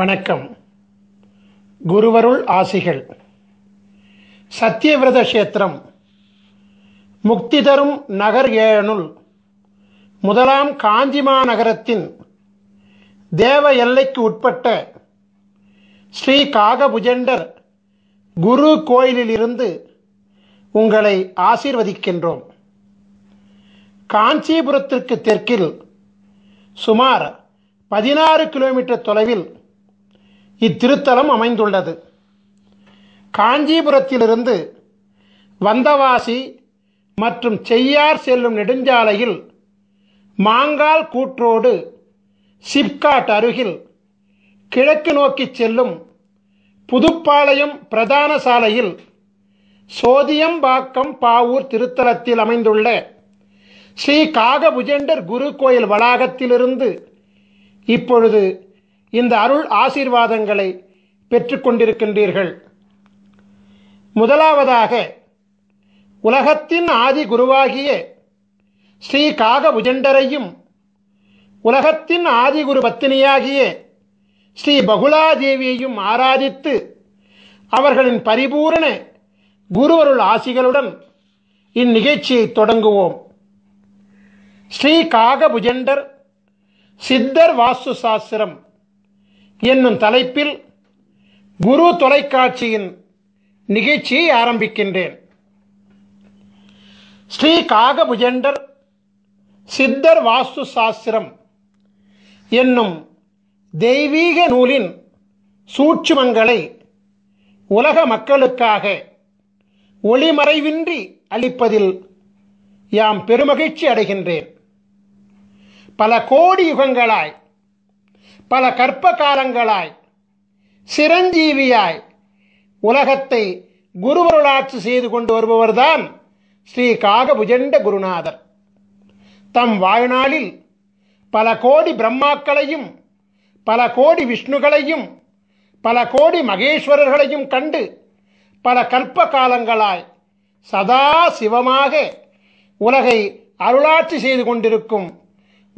வணக்கம் குருவருள் ஆசிகள் சத்தியவிரத கஷேத்திரம் முக்தி தரும் நகர் ஏழனுள் முதலாம் காஞ்சிமா நகரத்தின் தேவ எல்லைக்கு உட்பட்ட ஸ்ரீ காகபுஜண்டர் குரு கோயிலிலிருந்து உங்களை ஆசீர்வதிக்கின்றோம் காஞ்சிபுரத்திற்கு தெற்கில் சுமார் பதினாறு கிலோமீட்டர் தொலைவில் இத்திருத்தலம் அமைந்துள்ளது காஞ்சிபுரத்திலிருந்து வந்தவாசி மற்றும் செய்யார் செல்லும் நெடுஞ்சாலையில் மாங்கால் கூற்றோடு சிப்காட் அருகில் கிழக்கு நோக்கி செல்லும் புதுப்பாளையம் பிரதான சாலையில் சோதியம்பாக்கம் பாவூர் திருத்தலத்தில் அமைந்துள்ள ஸ்ரீ காகபுஜெண்டர் குரு கோயில் வளாகத்திலிருந்து இப்பொழுது இந்த அருள் ஆசீர்வாதங்களை பெற்றுக்கொண்டிருக்கின்றீர்கள் முதலாவதாக உலகத்தின் ஆதி குருவாகிய ஸ்ரீ காக உஜண்டரையும் உலகத்தின் ஆதி குரு பத்தினியாகிய ஸ்ரீ பகுலாதேவியையும் ஆராதித்து அவர்களின் பரிபூரண குருவருள் ஆசிகளுடன் இந்நிகழ்ச்சியை தொடங்குவோம் ஸ்ரீ காக புஜெண்டர் சித்தர் வாஸ்து சாஸ்திரம் என்னும் தலைப்பில் குரு தொலைக்காட்சியின் நிகழ்ச்சியை ஆரம்பிக்கின்றேன் ஸ்ரீ காகபுஜண்டர் சித்தர் வாஸ்து சாஸ்திரம் என்னும் தெய்வீக நூலின் சூட்சுமங்களை உலக மக்களுக்காக ஒளிமறைவின்றி அளிப்பதில் யாம் பெருமகிழ்ச்சி அடைகின்றேன் பல கோடி யுகங்களாய் பல கற்பகாலங்களாய் சிரஞ்சீவியாய் உலகத்தை குருவருளாட்சி செய்து கொண்டு வருபவர்தான் ஸ்ரீ காகபுஜண்ட குருநாதர் தம் வாழ்நாளில் பல கோடி பிரம்மாக்களையும் பல கோடி விஷ்ணுகளையும் பல கோடி மகேஸ்வரர்களையும் கண்டு பல கற்ப காலங்களாய் சதா சிவமாக உலகை அருளாட்சி செய்து கொண்டிருக்கும்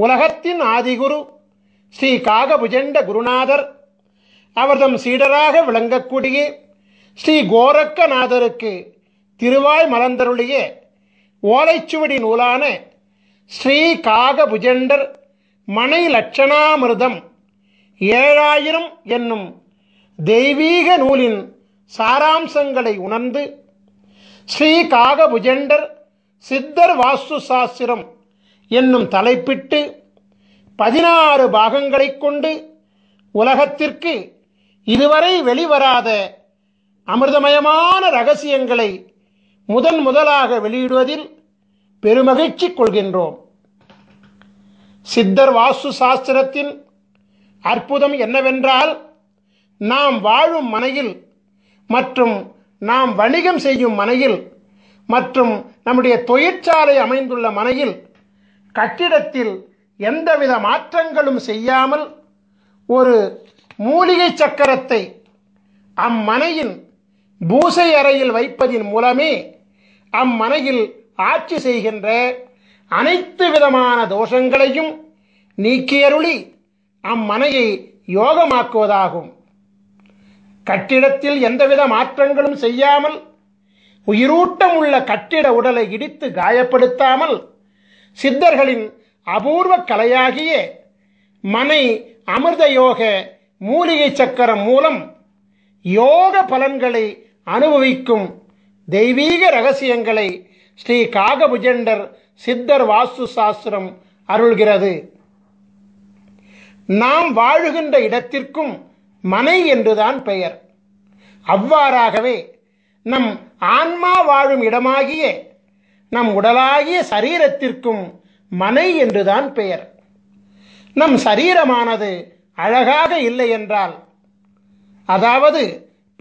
உலகத்தின் ஆதிகுரு ஸ்ரீ காகபுஜண்ட குருநாதர் அவர்தம் சீடராக விளங்கக்கூடிய ஸ்ரீ கோரக்கநாதருக்கு திருவாய் மலர்ந்தருளிய ஓலைச்சுவடி நூலான ஸ்ரீ காகபுஜண்டர் மனை லட்சணாமிர்தம் ஏழாயிரம் என்னும் தெய்வீக நூலின் சாராம்சங்களை உணர்ந்து ஸ்ரீ காகபுஜண்டர் சித்தர் வாஸ்து சாஸ்திரம் என்னும் தலைப்பிட்டு பதினாறு பாகங்களைக் கொண்டு உலகத்திற்கு இதுவரை வெளிவராத அமிர்தமயமான ரகசியங்களை முதன் முதலாக வெளியிடுவதில் பெருமகிழ்ச்சி கொள்கின்றோம் சித்தர் வாஸ்து சாஸ்திரத்தின் அற்புதம் என்னவென்றால் நாம் வாழும் மனையில் மற்றும் நாம் வணிகம் செய்யும் மனையில் மற்றும் நம்முடைய தொழிற்சாலை அமைந்துள்ள மனையில் கட்டிடத்தில் எந்தவித மாற்றங்களும் செய்யாமல் ஒரு மூலிகை சக்கரத்தை அம்மனையின் பூசை அறையில் வைப்பதின் மூலமே அம்மனையில் ஆட்சி செய்கின்ற அனைத்து விதமான தோஷங்களையும் நீக்கியருளி அம்மனையை யோகமாக்குவதாகும் கட்டிடத்தில் எந்தவித மாற்றங்களும் செய்யாமல் உயிரூட்டம் உள்ள கட்டிட உடலை இடித்து காயப்படுத்தாமல் சித்தர்களின் அபூர்வ கலையாகிய மனை அமிர்த யோக மூலிகை சக்கரம் மூலம் யோக பலன்களை அனுபவிக்கும் தெய்வீக ரகசியங்களை ஸ்ரீ காகபுஜண்டர் சித்தர் வாஸ்து சாஸ்திரம் அருள்கிறது நாம் வாழுகின்ற இடத்திற்கும் மனை என்றுதான் பெயர் அவ்வாறாகவே நம் ஆன்மா வாழும் இடமாகிய நம் உடலாகிய சரீரத்திற்கும் மனை என்றுதான் பெயர் நம் சரீரமானது அழகாக இல்லை என்றால் அதாவது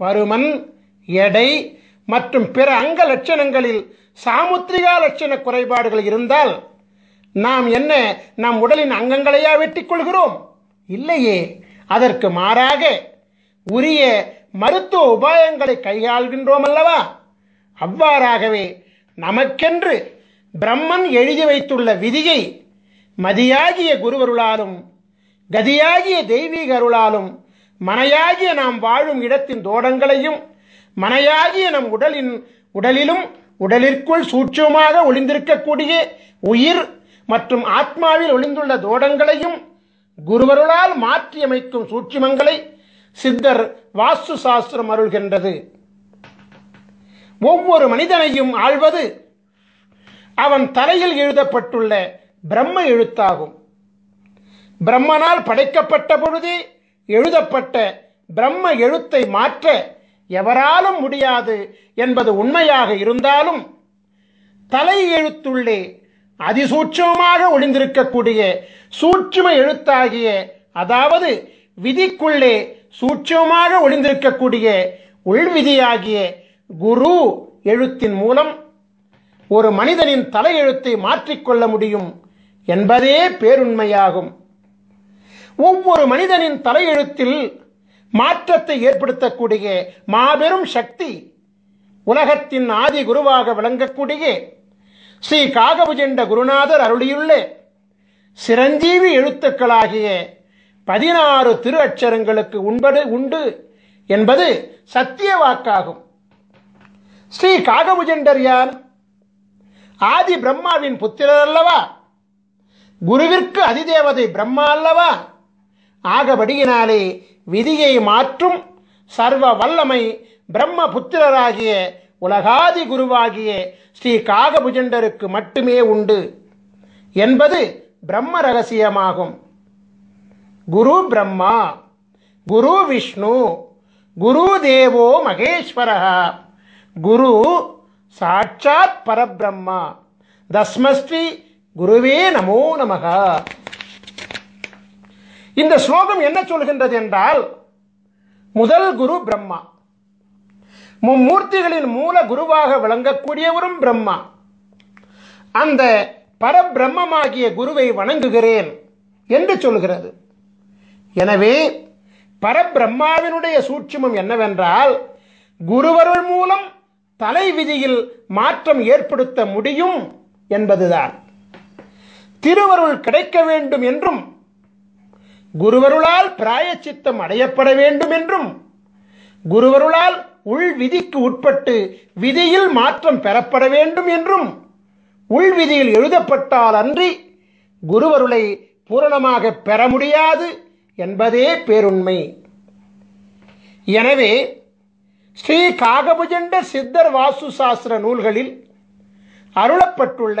பருமன் எடை மற்றும் பிற அங்க லட்சணங்களில் சாமுத்திரிகா லட்சண குறைபாடுகள் இருந்தால் நாம் என்ன நம் உடலின் அங்கங்களையா வெட்டிக்கொள்கிறோம் இல்லையே அதற்கு மாறாக உரிய மருத்துவ உபாயங்களை கையாள்கின்றோம் அல்லவா அவ்வாறாகவே நமக்கென்று பிரம்மன் எழுதி வைத்துள்ள விதியை மதியாகிய குருவருளாலும் கதியாகிய தெய்வீக அருளாலும் மனையாகிய நாம் வாழும் இடத்தின் தோடங்களையும் மனையாகிய நம் உடலின் உடலிலும் உடலிற்குள் சூட்சமாக ஒளிந்திருக்கக்கூடிய உயிர் மற்றும் ஆத்மாவில் ஒளிந்துள்ள தோடங்களையும் குருவருளால் மாற்றியமைக்கும் சூட்சிமங்களை சித்தர் வாஸ்து சாஸ்திரம் அருள்கின்றது ஒவ்வொரு மனிதனையும் ஆழ்வது அவன் தலையில் எழுதப்பட்டுள்ள பிரம்ம எழுத்தாகும் பிரம்மனால் படைக்கப்பட்ட பொழுதே எழுதப்பட்ட பிரம்ம எழுத்தை மாற்ற எவராலும் முடியாது என்பது உண்மையாக இருந்தாலும் தலை எழுத்துள்ளே அதிசூட்சமாக ஒளிந்திருக்கக்கூடிய சூட்சும எழுத்தாகிய அதாவது விதிக்குள்ளே சூட்சமாக ஒளிந்திருக்கக்கூடிய உள்விதியாகிய குரு எழுத்தின் மூலம் ஒரு மனிதனின் தலையெழுத்தை மாற்றிக்கொள்ள முடியும் என்பதே பேருண்மையாகும் ஒவ்வொரு மனிதனின் தலையெழுத்தில் மாற்றத்தை ஏற்படுத்தக்கூடிய மாபெரும் சக்தி உலகத்தின் ஆதி குருவாக விளங்கக்கூடிய ஸ்ரீ காகபுஜெண்ட குருநாதர் அருளியுள்ள சிரஞ்சீவி எழுத்துக்களாகிய பதினாறு திரு அச்சரங்களுக்கு உண்படு உண்டு என்பது சத்திய வாக்காகும் ஸ்ரீ காகபுஜெண்டர் யார் ஆதி பிரம்மாவின் புத்திரர் அல்லவா குருவிற்கு அதிதேவதை பிரம்மா அல்லவா ஆகபடியினாலே விதியை மாற்றும் சர்வ வல்லமை பிரம்ம புத்திரராகிய உலகாதி குருவாகிய ஸ்ரீ காகபுஜண்டருக்கு மட்டுமே உண்டு என்பது பிரம்ம ரகசியமாகும் குரு பிரம்மா குரு விஷ்ணு குரு தேவோ மகேஸ்வரகா குரு சாட்சாத் பரபிரம்மா தஸ்மஸ்ரீ குருவே நமோ நமக இந்த ஸ்லோகம் என்ன சொல்கின்றது என்றால் முதல் குரு பிரம்மா மும்மூர்த்திகளின் மூல குருவாக விளங்கக்கூடியவரும் பிரம்மா அந்த பரபிரம்மமாகிய குருவை வணங்குகிறேன் என்று சொல்கிறது எனவே பரபிரம்மாவினுடைய சூட்சுமம் என்னவென்றால் குருவருள் மூலம் தலைவிதியில் மாற்றம் ஏற்படுத்த முடியும் என்பதுதான் திருவருள் கிடைக்க வேண்டும் என்றும் குருவருளால் பிராயச்சித்தம் அடையப்பட வேண்டும் என்றும் குருவருளால் உள் விதிக்கு உட்பட்டு விதியில் மாற்றம் பெறப்பட வேண்டும் என்றும் உள் விதியில் எழுதப்பட்டால் அன்றி குருவருளை பூரணமாக பெற முடியாது என்பதே பேருண்மை எனவே ஸ்ரீ காகபுஜண்ட சித்தர் வாஸ்து சாஸ்திர நூல்களில் அருளப்பட்டுள்ள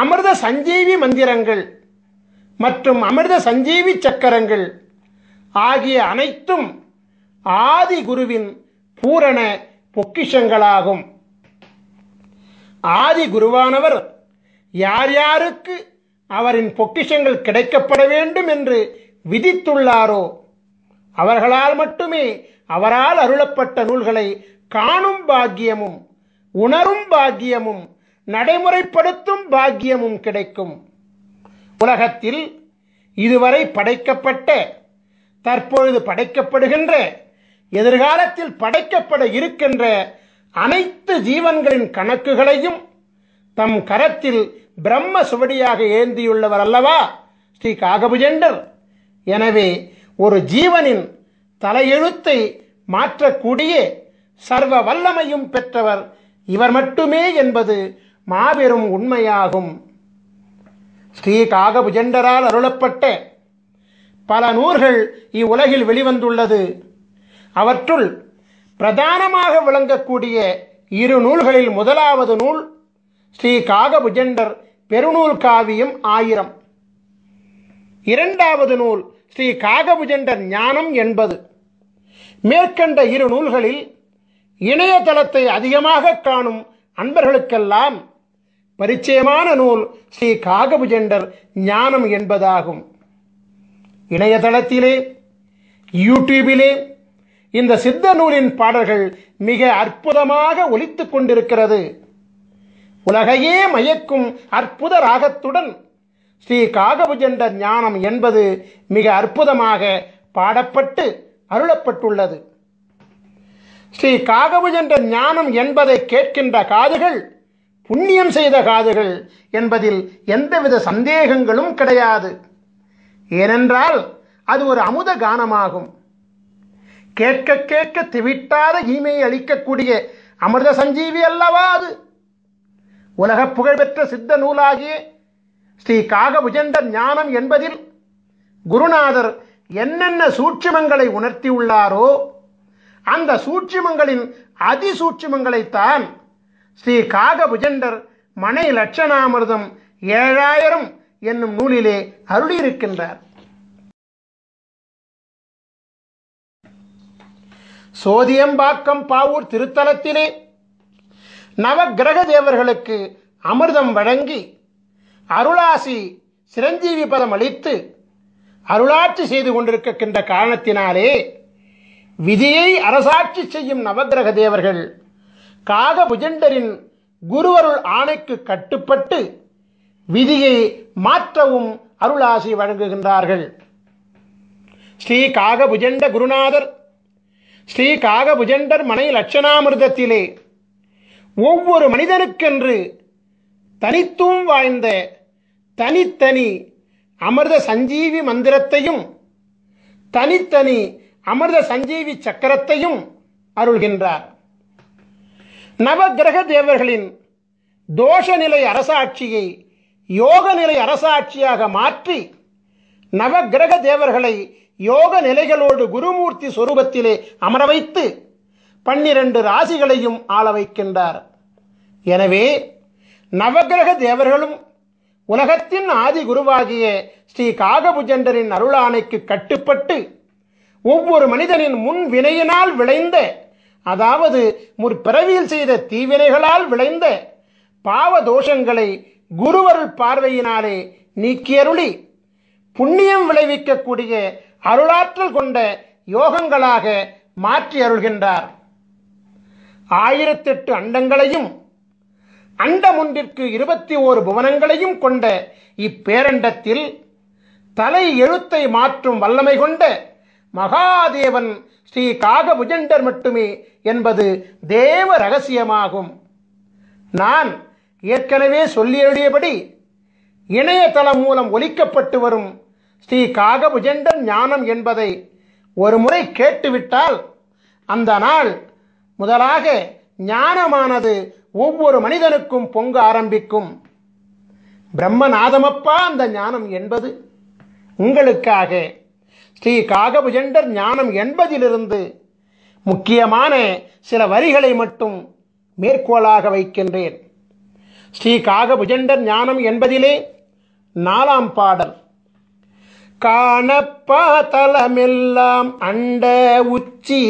அமிர்த சஞ்சீவி மந்திரங்கள் மற்றும் அமிர்த சஞ்சீவி சக்கரங்கள் ஆகிய அனைத்தும் ஆதி குருவின் பூரண பொக்கிஷங்களாகும் ஆதி குருவானவர் யார் யாருக்கு அவரின் பொக்கிஷங்கள் கிடைக்கப்பட வேண்டும் என்று விதித்துள்ளாரோ அவர்களால் மட்டுமே அவரால் அருளப்பட்ட நூல்களை காணும் பாக்கியமும் உணரும் பாக்கியமும் நடைமுறைப்படுத்தும் பாக்கியமும் கிடைக்கும் உலகத்தில் இதுவரை படைக்கப்பட்ட தற்பொழுது படைக்கப்படுகின்ற எதிர்காலத்தில் படைக்கப்பட இருக்கின்ற அனைத்து ஜீவன்களின் கணக்குகளையும் தம் கரத்தில் பிரம்ம சுவடியாக ஏந்தியுள்ளவர் அல்லவா ஸ்ரீ காகபுஜெண்டர் எனவே ஒரு ஜீவனின் தலையெழுத்தை மாற்றக்கூடிய சர்வ வல்லமையும் பெற்றவர் இவர் மட்டுமே என்பது மாபெரும் உண்மையாகும் ஸ்ரீ காகபுஜெண்டரால் அருளப்பட்ட பல நூல்கள் இவ்வுலகில் வெளிவந்துள்ளது அவற்றுள் பிரதானமாக விளங்கக்கூடிய இரு நூல்களில் முதலாவது நூல் ஸ்ரீ காகபுஜெண்டர் பெருநூல் காவியம் ஆயிரம் இரண்டாவது நூல் ஸ்ரீ காகபுஜெண்டர் ஞானம் என்பது மேற்கண்ட இரு நூல்களில் இணையதளத்தை அதிகமாக காணும் அன்பர்களுக்கெல்லாம் பரிச்சயமான நூல் ஸ்ரீ காகபுஜெண்டர் ஞானம் என்பதாகும் இணையதளத்திலே யூடியூபிலே இந்த சித்த நூலின் பாடல்கள் மிக அற்புதமாக ஒலித்துக் கொண்டிருக்கிறது உலகையே மயக்கும் அற்புத ராகத்துடன் ஸ்ரீ காகபுஜெண்டர் ஞானம் என்பது மிக அற்புதமாக பாடப்பட்டு அருளப்பட்டுள்ளது ஸ்ரீ காகவு என்ற ஞானம் என்பதை கேட்கின்ற காதுகள் புண்ணியம் செய்த காதுகள் என்பதில் எந்தவித சந்தேகங்களும் கிடையாது ஏனென்றால் அது ஒரு அமுத கானமாகும் கேட்க கேட்க திவிட்டாத ஈமையை அளிக்கக்கூடிய அமிர்த சஞ்சீவி அல்லவா அது உலக புகழ்பெற்ற சித்த நூலாகிய ஸ்ரீ காகபுஜண்ட ஞானம் என்பதில் குருநாதர் என்னென்ன சூட்சிமங்களை உணர்த்தியுள்ளாரோ அந்த சூட்சுமங்களின் அதிசூட்சுமங்களைத்தான் ஸ்ரீ காகபுஜண்டர் மனை லட்சணாமிரதம் ஏழாயிரம் என்னும் நூலிலே அருளியிருக்கின்றார் சோதியம்பாக்கம் பாவூர் திருத்தலத்திலே நவகிரக தேவர்களுக்கு அமிர்தம் வழங்கி அருளாசி சிரஞ்சீவி பதம் அளித்து அருளாட்சி செய்து கொண்டிருக்கின்ற காரணத்தினாலே விதியை அரசாட்சி செய்யும் நவகிரக தேவர்கள் காக புஜண்டரின் குருவருள் ஆணைக்கு கட்டுப்பட்டு விதியை மாற்றவும் அருளாசி வழங்குகின்றார்கள் ஸ்ரீ காகபுஜண்ட குருநாதர் ஸ்ரீ காகபுஜண்டர் மனை லட்சணாமிர்தத்திலே ஒவ்வொரு மனிதனுக்கென்று தனித்துவம் வாய்ந்த தனித்தனி அமிர்த சஞ்சீவி மந்திரத்தையும் தனித்தனி அமிர்த சஞ்சீவி சக்கரத்தையும் அருள்கின்றார் நவகிரக தேவர்களின் தோஷநிலை அரசாட்சியை யோக நிலை அரசாட்சியாக மாற்றி நவகிரக தேவர்களை யோக நிலைகளோடு குருமூர்த்தி சொரூபத்திலே அமர வைத்து பன்னிரண்டு ராசிகளையும் ஆள வைக்கின்றார் எனவே நவகிரக தேவர்களும் உலகத்தின் ஆதி குருவாகிய ஸ்ரீ காகபுஜண்டரின் அருளானைக்கு கட்டுப்பட்டு ஒவ்வொரு மனிதனின் முன் வினையினால் விளைந்த அதாவது முற்பிறவியில் செய்த தீவினைகளால் விளைந்த பாவ தோஷங்களை குருவருள் பார்வையினாலே நீக்கியருளி புண்ணியம் விளைவிக்கக்கூடிய அருளாற்றல் கொண்ட யோகங்களாக மாற்றி அருள்கின்றார் ஆயிரத்தெட்டு அண்டங்களையும் அண்டமொன்றிற்கு இருபத்தி ஓரு புவனங்களையும் கொண்ட இப்பேரண்டத்தில் தலை எழுத்தை மாற்றும் வல்லமை கொண்ட மகாதேவன் ஸ்ரீ காகபுஜண்டர் மட்டுமே என்பது தேவ ரகசியமாகும் நான் ஏற்கனவே எழுதியபடி இணையதளம் மூலம் ஒலிக்கப்பட்டு வரும் ஸ்ரீ காகபுஜண்டர் ஞானம் என்பதை ஒரு முறை கேட்டுவிட்டால் அந்த நாள் முதலாக ஞானமானது ஒவ்வொரு மனிதனுக்கும் பொங்க ஆரம்பிக்கும் பிரம்மநாதமப்பா அந்த ஞானம் என்பது உங்களுக்காக ஸ்ரீ காகபுஜண்டர் ஞானம் என்பதிலிருந்து முக்கியமான சில வரிகளை மட்டும் மேற்கோளாக வைக்கின்றேன் ஸ்ரீ காகபுஜண்டர் ஞானம் என்பதிலே நாலாம் பாடல் காணப்பா தலமெல்லாம் அண்ட உச்சி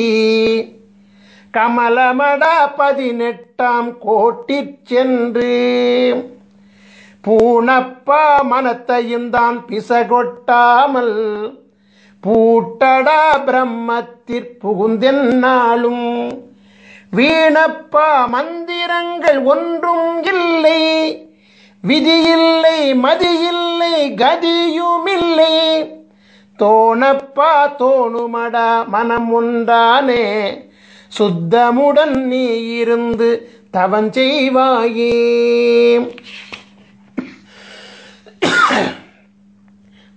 கமலமடா பதினெட்டாம் கோட்டி சென்று பூனப்பா மனத்தையும் தான் பிசகொட்டாமல் பூட்டடா பிரம்மத்திற் புகுந்தென்னாலும் வீணப்பா மந்திரங்கள் ஒன்றும் இல்லை விதியில்லை மதியில்லை கதியுமில்லை தோணப்பா தோணுமடா மனம் உண்டானே சுத்தமுடன் நீ இருந்து தவன் செய்வாயே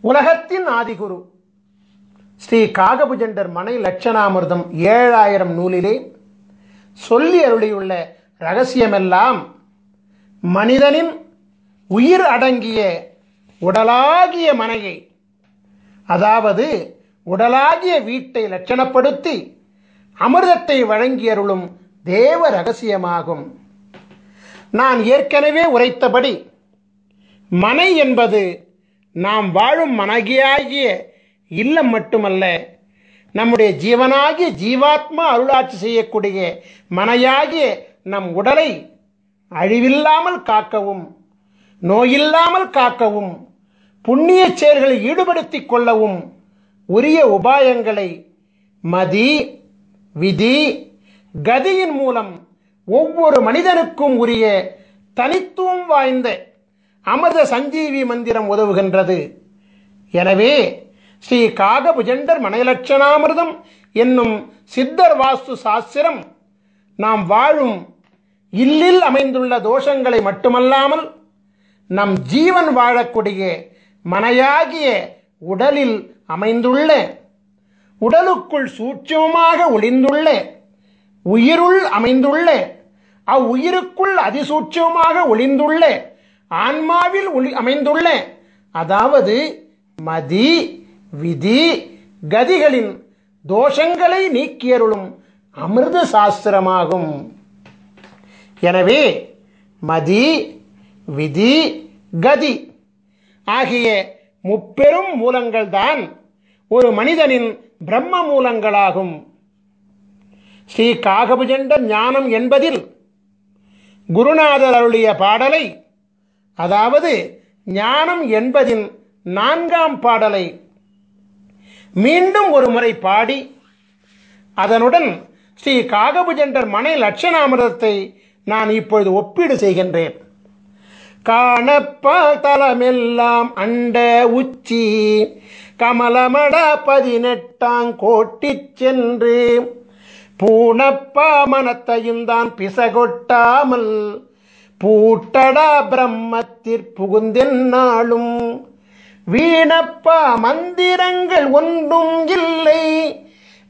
உலகத்தின் ஆதிகுரு ஸ்ரீ காகபுஜண்டர் மனை லட்சணாமிர்தம் ஏழாயிரம் நூலிலே சொல்லி அருளியுள்ள ரகசியமெல்லாம் மனிதனின் உயிர் அடங்கிய உடலாகிய மனையை அதாவது உடலாகிய வீட்டை லட்சணப்படுத்தி அமிர்தத்தை வழங்கியருளும் தேவ ரகசியமாகும் நான் ஏற்கனவே உரைத்தபடி மனை என்பது நாம் வாழும் மனகியாகிய இல்லம் மட்டுமல்ல நம்முடைய ஜீவனாகிய ஜீவாத்மா அருளாட்சி செய்யக்கூடிய மனையாகிய நம் உடலை அழிவில்லாமல் காக்கவும் நோயில்லாமல் காக்கவும் புண்ணிய செயல்களை ஈடுபடுத்திக் கொள்ளவும் உரிய உபாயங்களை மதி விதி கதியின் மூலம் ஒவ்வொரு மனிதனுக்கும் உரிய தனித்துவம் வாய்ந்த அமிர்த சஞ்சீவி மந்திரம் உதவுகின்றது எனவே ஸ்ரீ காகபுஜண்டர் மனையலட்சணாமிரதம் என்னும் சித்தர் வாஸ்து சாஸ்திரம் நாம் வாழும் இல்லில் அமைந்துள்ள தோஷங்களை மட்டுமல்லாமல் நம் ஜீவன் வாழக்கூடிய மனையாகிய உடலில் அமைந்துள்ள உடலுக்குள் சூட்சமாக ஒளிந்துள்ள உயிருள் அமைந்துள்ள அவ்வுயிருக்குள் அதிசூட்சமாக ஒளிந்துள்ள ஆன்மாவில் ஒளி அமைந்துள்ள அதாவது மதி விதி கதிகளின் தோஷங்களை நீக்கியருளும் அமிர்த சாஸ்திரமாகும் எனவே மதி விதி கதி ஆகிய முப்பெரும் மூலங்கள்தான் ஒரு மனிதனின் பிரம்ம மூலங்களாகும் ஸ்ரீ காகபுஜண்ட ஞானம் என்பதில் குருநாதர் அருளிய பாடலை அதாவது ஞானம் என்பதின் நான்காம் பாடலை மீண்டும் ஒரு முறை பாடி அதனுடன் ஸ்ரீ காகபுஜண்டர் மனை லட்சணாமிரதத்தை நான் இப்பொழுது ஒப்பீடு செய்கின்றேன் காணப்பா தலமெல்லாம் அண்ட உச்சி கமலமட பதினெட்டாங் கோட்டி சென்று பூனப்பா மனத்தையும் தான் பிசகொட்டாமல் பூட்டடா பிரம்மத்தில் புகுந்தென்னாலும் வீணப்பா மந்திரங்கள் ஒன்றும் இல்லை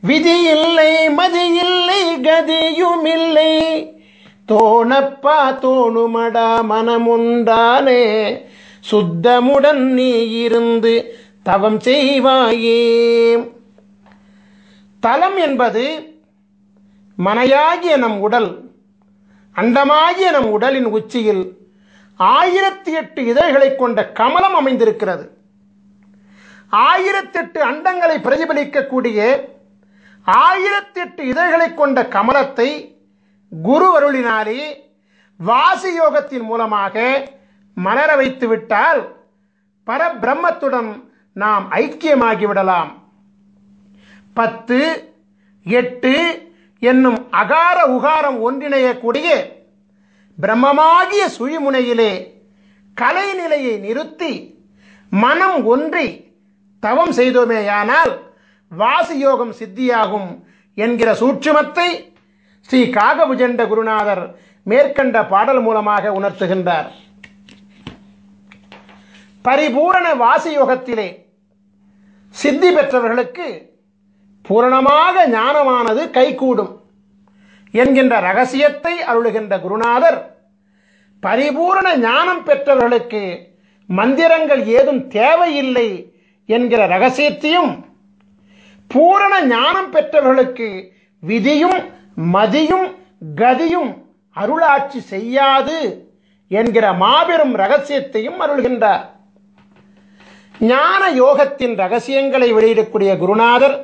விதி இல்லை மதி இல்லை கதியும் இல்லை தோணப்பா தோணுமடா மனமுண்டானே சுத்தமுடன் நீ இருந்து தவம் செய்வாயே தலம் என்பது மனையாகிய நம் உடல் அண்டமாகிய நம் உடலின் உச்சியில் ஆயிரத்தி எட்டு இதழ்களை கொண்ட கமலம் அமைந்திருக்கிறது ஆயிரத்தெட்டு அண்டங்களை பிரதிபலிக்கக்கூடிய ஆயிரத்தி எட்டு இதழ்களை கொண்ட கமலத்தை குரு அருளினாலே வாசி யோகத்தின் மூலமாக மலர வைத்து விட்டால் பரபிரம்மத்துடன் நாம் ஐக்கியமாகி விடலாம் பத்து எட்டு என்னும் அகார உகாரம் ஒன்றிணையக்கூடிய பிரம்மமாகிய சுழிமுனையிலே கலைநிலையை நிறுத்தி மனம் ஒன்றி தவம் செய்தோமேயானால் வாசியோகம் சித்தியாகும் என்கிற சூட்சுமத்தை ஸ்ரீ காகபுஜண்ட குருநாதர் மேற்கண்ட பாடல் மூலமாக உணர்த்துகின்றார் பரிபூரண வாசியோகத்திலே சித்தி பெற்றவர்களுக்கு பூரணமாக ஞானமானது கைகூடும் என்கின்ற ரகசியத்தை அருளுகின்ற குருநாதர் பரிபூரண ஞானம் பெற்றவர்களுக்கு மந்திரங்கள் ஏதும் தேவையில்லை என்கிற ரகசியத்தையும் பூரண ஞானம் பெற்றவர்களுக்கு விதியும் மதியும் கதியும் அருளாட்சி செய்யாது என்கிற மாபெரும் ரகசியத்தையும் அருள்கின்றார் ஞான யோகத்தின் ரகசியங்களை வெளியிடக்கூடிய குருநாதர்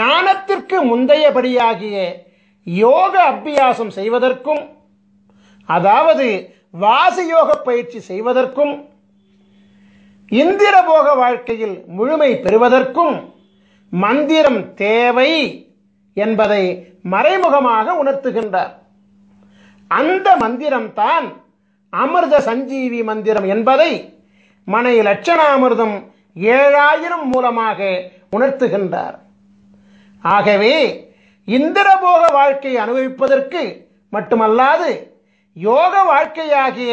ஞானத்திற்கு முந்தையபடியாகிய யோக அபியாசம் செய்வதற்கும் அதாவது வாசயோக பயிற்சி செய்வதற்கும் இந்திர போக வாழ்க்கையில் முழுமை பெறுவதற்கும் மந்திரம் தேவை என்பதை மறைமுகமாக உணர்த்துகின்றார் அந்த மந்திரம்தான் அமிர்த சஞ்சீவி மந்திரம் என்பதை மனை லட்சணாமிர்தம் ஏழாயிரம் மூலமாக உணர்த்துகின்றார் ஆகவே இந்திரபோக வாழ்க்கை அனுபவிப்பதற்கு மட்டுமல்லாது யோக வாழ்க்கையாகிய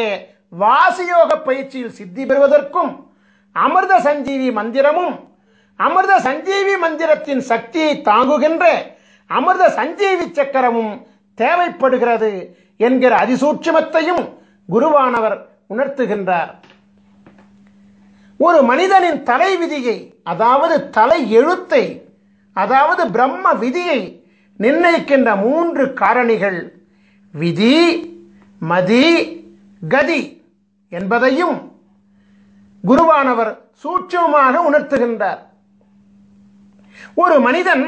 வாசயோக பயிற்சியில் சித்தி பெறுவதற்கும் அமிர்த சஞ்சீவி மந்திரமும் அமிர்த சஞ்சீவி மந்திரத்தின் சக்தியை தாங்குகின்ற அமிர்த சஞ்சீவி சக்கரமும் தேவைப்படுகிறது என்கிற அதிசூட்சமத்தையும் குருவானவர் உணர்த்துகின்றார் ஒரு மனிதனின் தலை விதியை அதாவது தலை எழுத்தை அதாவது பிரம்ம விதியை நிர்ணயிக்கின்ற மூன்று காரணிகள் விதி மதி கதி என்பதையும் குருவானவர் சூட்சமாக உணர்த்துகின்றார் ஒரு மனிதன்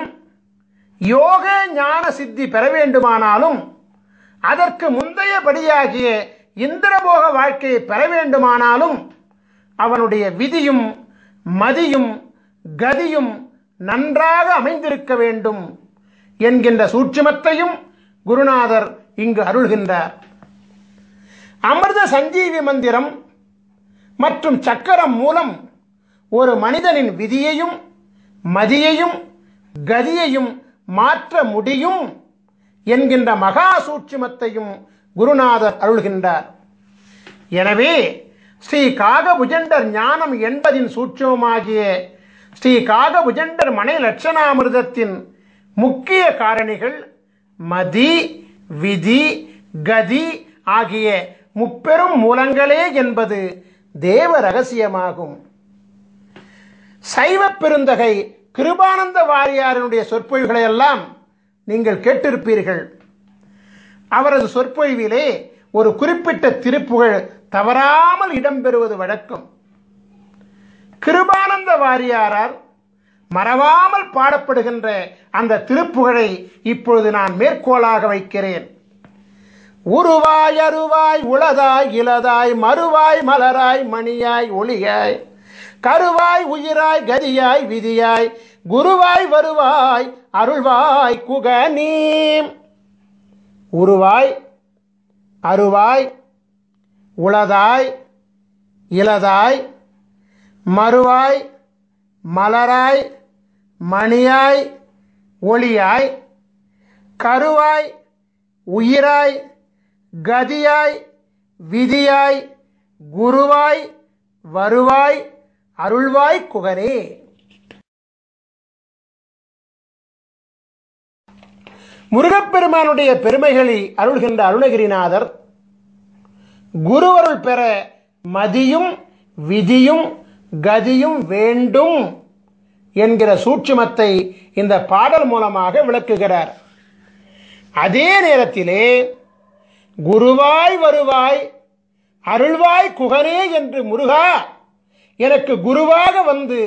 யோக ஞான சித்தி பெற வேண்டுமானாலும் அதற்கு முந்தைய படியாகிய இந்திரபோக வாழ்க்கையை பெற வேண்டுமானாலும் அவனுடைய விதியும் மதியும் கதியும் நன்றாக அமைந்திருக்க வேண்டும் என்கின்ற சூட்சிமத்தையும் குருநாதர் இங்கு அருள்கின்றார் அமிர்த சஞ்சீவி மந்திரம் மற்றும் சக்கரம் மூலம் ஒரு மனிதனின் விதியையும் மதியையும் கதியையும் மாற்ற முடியும் என்கின்ற மகா சூட்சிமத்தையும் குருநாதர் அருள்கின்றார் எனவே ஸ்ரீ காகபுஜண்டர் ஞானம் என்பதின் சூட்சமாகிய ஸ்ரீ காகபுஜண்டர் மனை லட்சணாமிர்தத்தின் முக்கிய காரணிகள் மதி விதி கதி ஆகிய முப்பெரும் மூலங்களே என்பது தேவ ரகசியமாகும் சைவ பெருந்தகை கிருபானந்த வாரியாரனுடைய சொற்பொழிவுகளை எல்லாம் நீங்கள் கேட்டிருப்பீர்கள் அவரது சொற்பொழிவிலே ஒரு குறிப்பிட்ட திருப்புகழ் தவறாமல் இடம்பெறுவது வழக்கம் கிருபானந்த வாரியாரால் மறவாமல் பாடப்படுகின்ற அந்த திருப்புகழை இப்பொழுது நான் மேற்கோளாக வைக்கிறேன் உருவாய் அருவாய் உளதாய் இளதாய் மறுவாய் மலராய் மணியாய் ஒளியாய் கருவாய் உயிராய் கதியாய் விதியாய் குருவாய் வருவாய் அருள்வாய் குக நீம் உருவாய் அருவாய் உளதாய் இளதாய் மறுவாய் மலராய் மணியாய் ஒளியாய் கருவாய் உயிராய் கதியாய் விதியாய் குருவாய் வருவாய் அருள்வாய் குகரே முருகப்பெருமானுடைய பெருமைகளை அருள்கின்ற அருணகிரிநாதர் குருவருள் பெற மதியும் விதியும் கதியும் வேண்டும் என்கிற சூட்சுமத்தை இந்த பாடல் மூலமாக விளக்குகிறார் அதே நேரத்திலே குருவாய் வருவாய் அருள்வாய் குகரே என்று முருகா எனக்கு குருவாக வந்து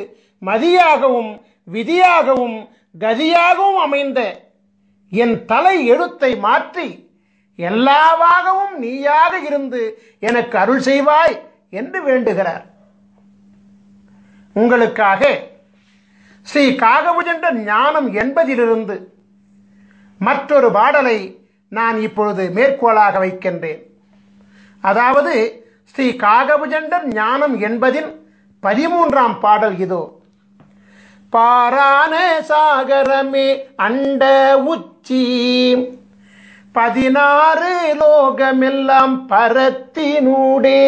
மதியாகவும் விதியாகவும் கதியாகவும் அமைந்த என் தலை எழுத்தை மாற்றி எல்லாவாகவும் நீயாக இருந்து எனக்கு அருள் செய்வாய் என்று வேண்டுகிறார் உங்களுக்காக ஸ்ரீ காகபுஜண்ட ஞானம் என்பதிலிருந்து மற்றொரு பாடலை நான் இப்பொழுது மேற்கோளாக வைக்கின்றேன் அதாவது ஸ்ரீ காகபுஜண்டர் ஞானம் என்பதின் பதிமூன்றாம் பாடல் இதோ பாரான சாகரமே அண்ட உச்சி பதினாறு லோகமெல்லாம் பரத்தினூடே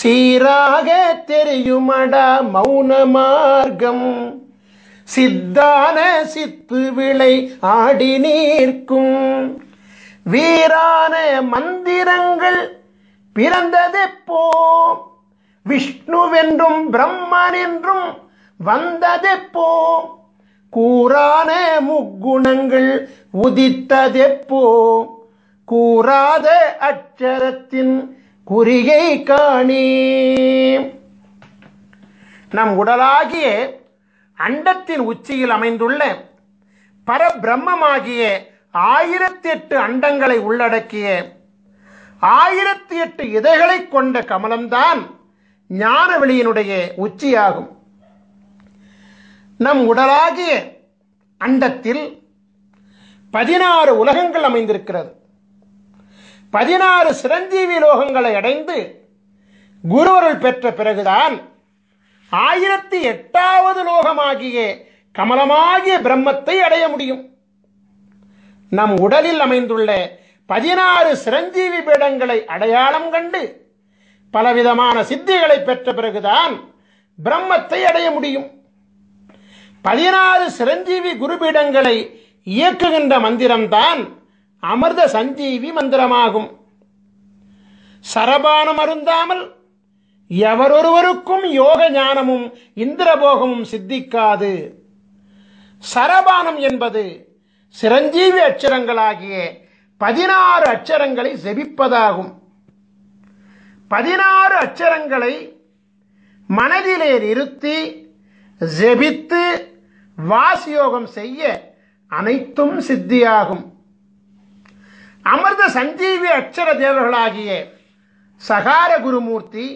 சீராக தெரியுமடா மௌன மார்க்கம் சித்தான சித்து விளை ஆடி நீர்க்கும் வீரான மந்திரங்கள் பிறந்ததெப்போ விஷ்ணுவென்றும் பிரம்மன் என்றும் வந்ததெப்போ கூறான முக்குணங்கள் உதித்ததெப்போ கூறாத அச்சரத்தின் குறிகை காணி நம் உடலாகிய அண்டத்தின் உச்சியில் அமைந்துள்ள பரபிரம்மமாகிய ஆயிரத்தி எட்டு அண்டங்களை உள்ளடக்கிய ஆயிரத்தி எட்டு இதைகளை கொண்ட கமலம்தான் ஞான வெளியினுடைய உச்சியாகும் நம் உடலாகிய அண்டத்தில் பதினாறு உலகங்கள் அமைந்திருக்கிறது பதினாறு சிரஞ்சீவி லோகங்களை அடைந்து குருவருள் பெற்ற பிறகுதான் ஆயிரத்தி எட்டாவது லோகமாகிய கமலமாகிய பிரம்மத்தை அடைய முடியும் நம் உடலில் அமைந்துள்ள பதினாறு சிரஞ்சீவி பீடங்களை அடையாளம் கண்டு பலவிதமான சித்திகளை பெற்ற பிறகுதான் பிரம்மத்தை அடைய முடியும் பதினாறு சிரஞ்சீவி குருபீடங்களை இயக்குகின்ற மந்திரம்தான் அமிர்த சஞ்சீவி மந்திரமாகும் சரபானம் அருந்தாமல் எவரொருவருக்கும் யோக ஞானமும் இந்திரபோகமும் சித்திக்காது சரபானம் என்பது சிரஞ்சீவி அச்சரங்களாகிய பதினாறு அச்சரங்களை செபிப்பதாகும் பதினாறு அச்சரங்களை மனதிலே நிறுத்தி ஜெபித்து வாசியோகம் செய்ய அனைத்தும் சித்தியாகும் அமிர்த சஞ்சீவி அச்சர தேவர்களாகிய சகார குருமூர்த்தி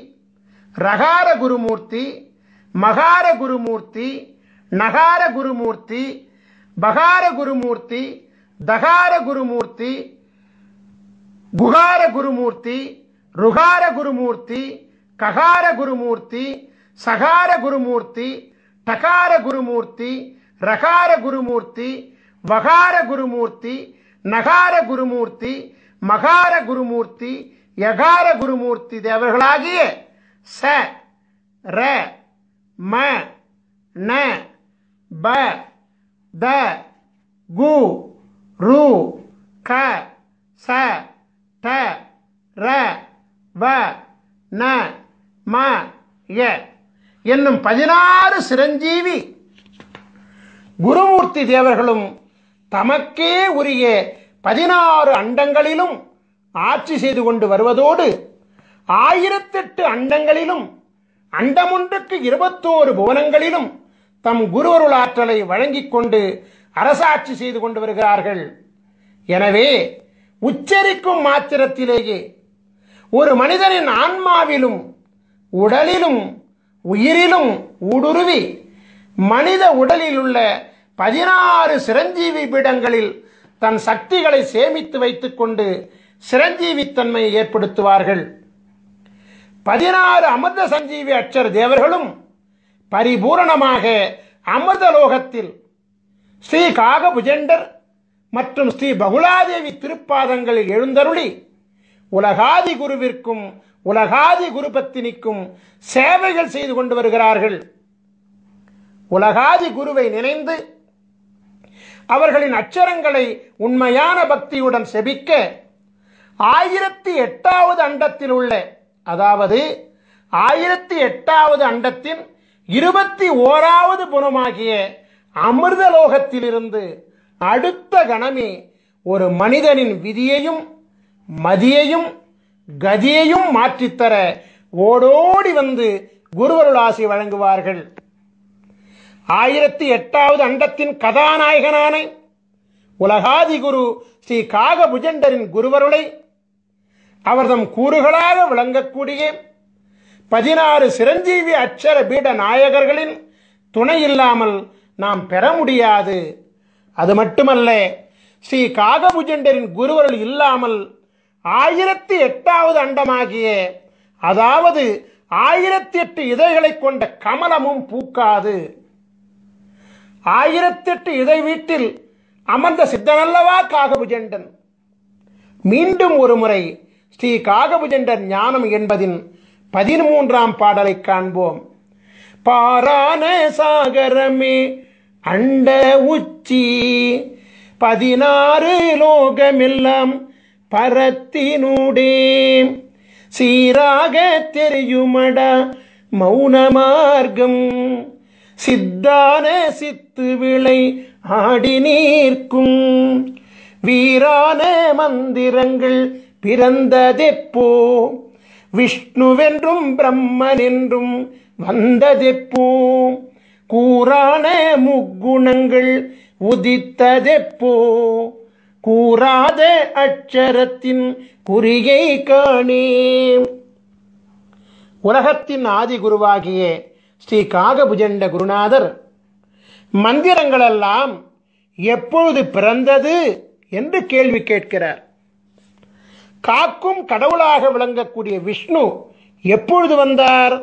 ரகார குருமூர்த்தி மகார குருமூர்த்தி நகார குருமூர்த்தி பகார குருமூர்த்தி தகார குருமூர்த்தி குகார குருமூர்த்தி ருகார குருமூர்த்தி ககார குருமூர்த்தி சகார குருமூர்த்தி டகார குருமூர்த்தி ரகார குருமூர்த்தி வகார குருமூர்த்தி நகார குருமூர்த்தி மகார குருமூர்த்தி யகார குருமூர்த்தி தேவர்களாகிய ச ர ம ந ப த கு ரு க ச ட ர வ ந ம ய என்னும் பதினாறு சிரஞ்சீவி குருமூர்த்தி தேவர்களும் தமக்கே உரிய பதினாறு அண்டங்களிலும் ஆட்சி செய்து கொண்டு வருவதோடு ஆயிரத்தெட்டு அண்டங்களிலும் அண்டமொன்றுக்கு இருபத்தோரு புவனங்களிலும் தம் குருவருளாற்றலை வழங்கிக் கொண்டு அரசாட்சி செய்து கொண்டு வருகிறார்கள் எனவே உச்சரிக்கும் மாத்திரத்திலேயே ஒரு மனிதனின் ஆன்மாவிலும் உடலிலும் உயிரிலும் ஊடுருவி மனித உடலில் உள்ள பதினாறு சிரஞ்சீவி பீடங்களில் தன் சக்திகளை சேமித்து வைத்துக்கொண்டு சிரஞ்சீவித்தன்மையை ஏற்படுத்துவார்கள் பதினாறு அமிர்த சஞ்சீவி அச்சர் தேவர்களும் பரிபூரணமாக அமிர்தலோகத்தில் ஸ்ரீ காகபுஜெண்டர் மற்றும் ஸ்ரீ பகுலாதேவி திருப்பாதங்களில் எழுந்தருளி உலகாதி குருவிற்கும் உலகாதி பத்தினிக்கும் சேவைகள் செய்து கொண்டு வருகிறார்கள் உலகாதி குருவை நினைந்து அவர்களின் அச்சரங்களை உண்மையான பக்தியுடன் செபிக்க ஆயிரத்தி எட்டாவது அண்டத்தில் உள்ள அதாவது ஆயிரத்தி எட்டாவது அண்டத்தின் இருபத்தி ஓராவது புறமாகிய அமிர்தலோகத்திலிருந்து அடுத்த கணமே ஒரு மனிதனின் விதியையும் மதியையும் கதியையும் மாற்றித்தர ஓடோடி வந்து குருவருளாசி வழங்குவார்கள் ஆயிரத்தி எட்டாவது அண்டத்தின் கதாநாயகனான உலகாதி குரு ஸ்ரீ காகபுஜண்டரின் குருவருளை அவர்தம் கூறுகளாக விளங்கக்கூடிய பதினாறு சிரஞ்சீவி அச்சர பீட நாயகர்களின் துணை இல்லாமல் நாம் பெற முடியாது அது மட்டுமல்ல ஸ்ரீ காகபுஜண்டரின் குருவருள் இல்லாமல் ஆயிரத்தி எட்டாவது அண்டமாகிய அதாவது ஆயிரத்தி எட்டு இதைகளை கொண்ட கமலமும் பூக்காது ஆயிரத்தி எட்டு இதை வீட்டில் அமர்ந்த சித்தனல்லவா காகபுஜண்டன் மீண்டும் ஒரு முறை ஸ்ரீ காகபுஜண்டன் ஞானம் என்பதின் பதிமூன்றாம் பாடலை காண்போம் பாரான சாகரமே அண்ட உச்சி பதினாறு லோகமெல்லாம் பரத்தினுடே சீராக தெரியுமட மௌன மார்க்கம் சித்தான சித்து விளை ஆடி நீர்க்கும் வீரான மந்திரங்கள் பிறந்ததெப்போ விஷ்ணுவென்றும் பிரம்மன் என்றும் வந்ததெப்போ கூறான முக்குணங்கள் உதித்ததெப்போ கூறாத அச்சரத்தின் குறியை காணே உலகத்தின் ஆதி குருவாகிய ஸ்ரீ காகபுஜண்ட குருநாதர் மந்திரங்களெல்லாம் எப்பொழுது பிறந்தது என்று கேள்வி கேட்கிறார் காக்கும் கடவுளாக விளங்கக்கூடிய விஷ்ணு எப்பொழுது வந்தார்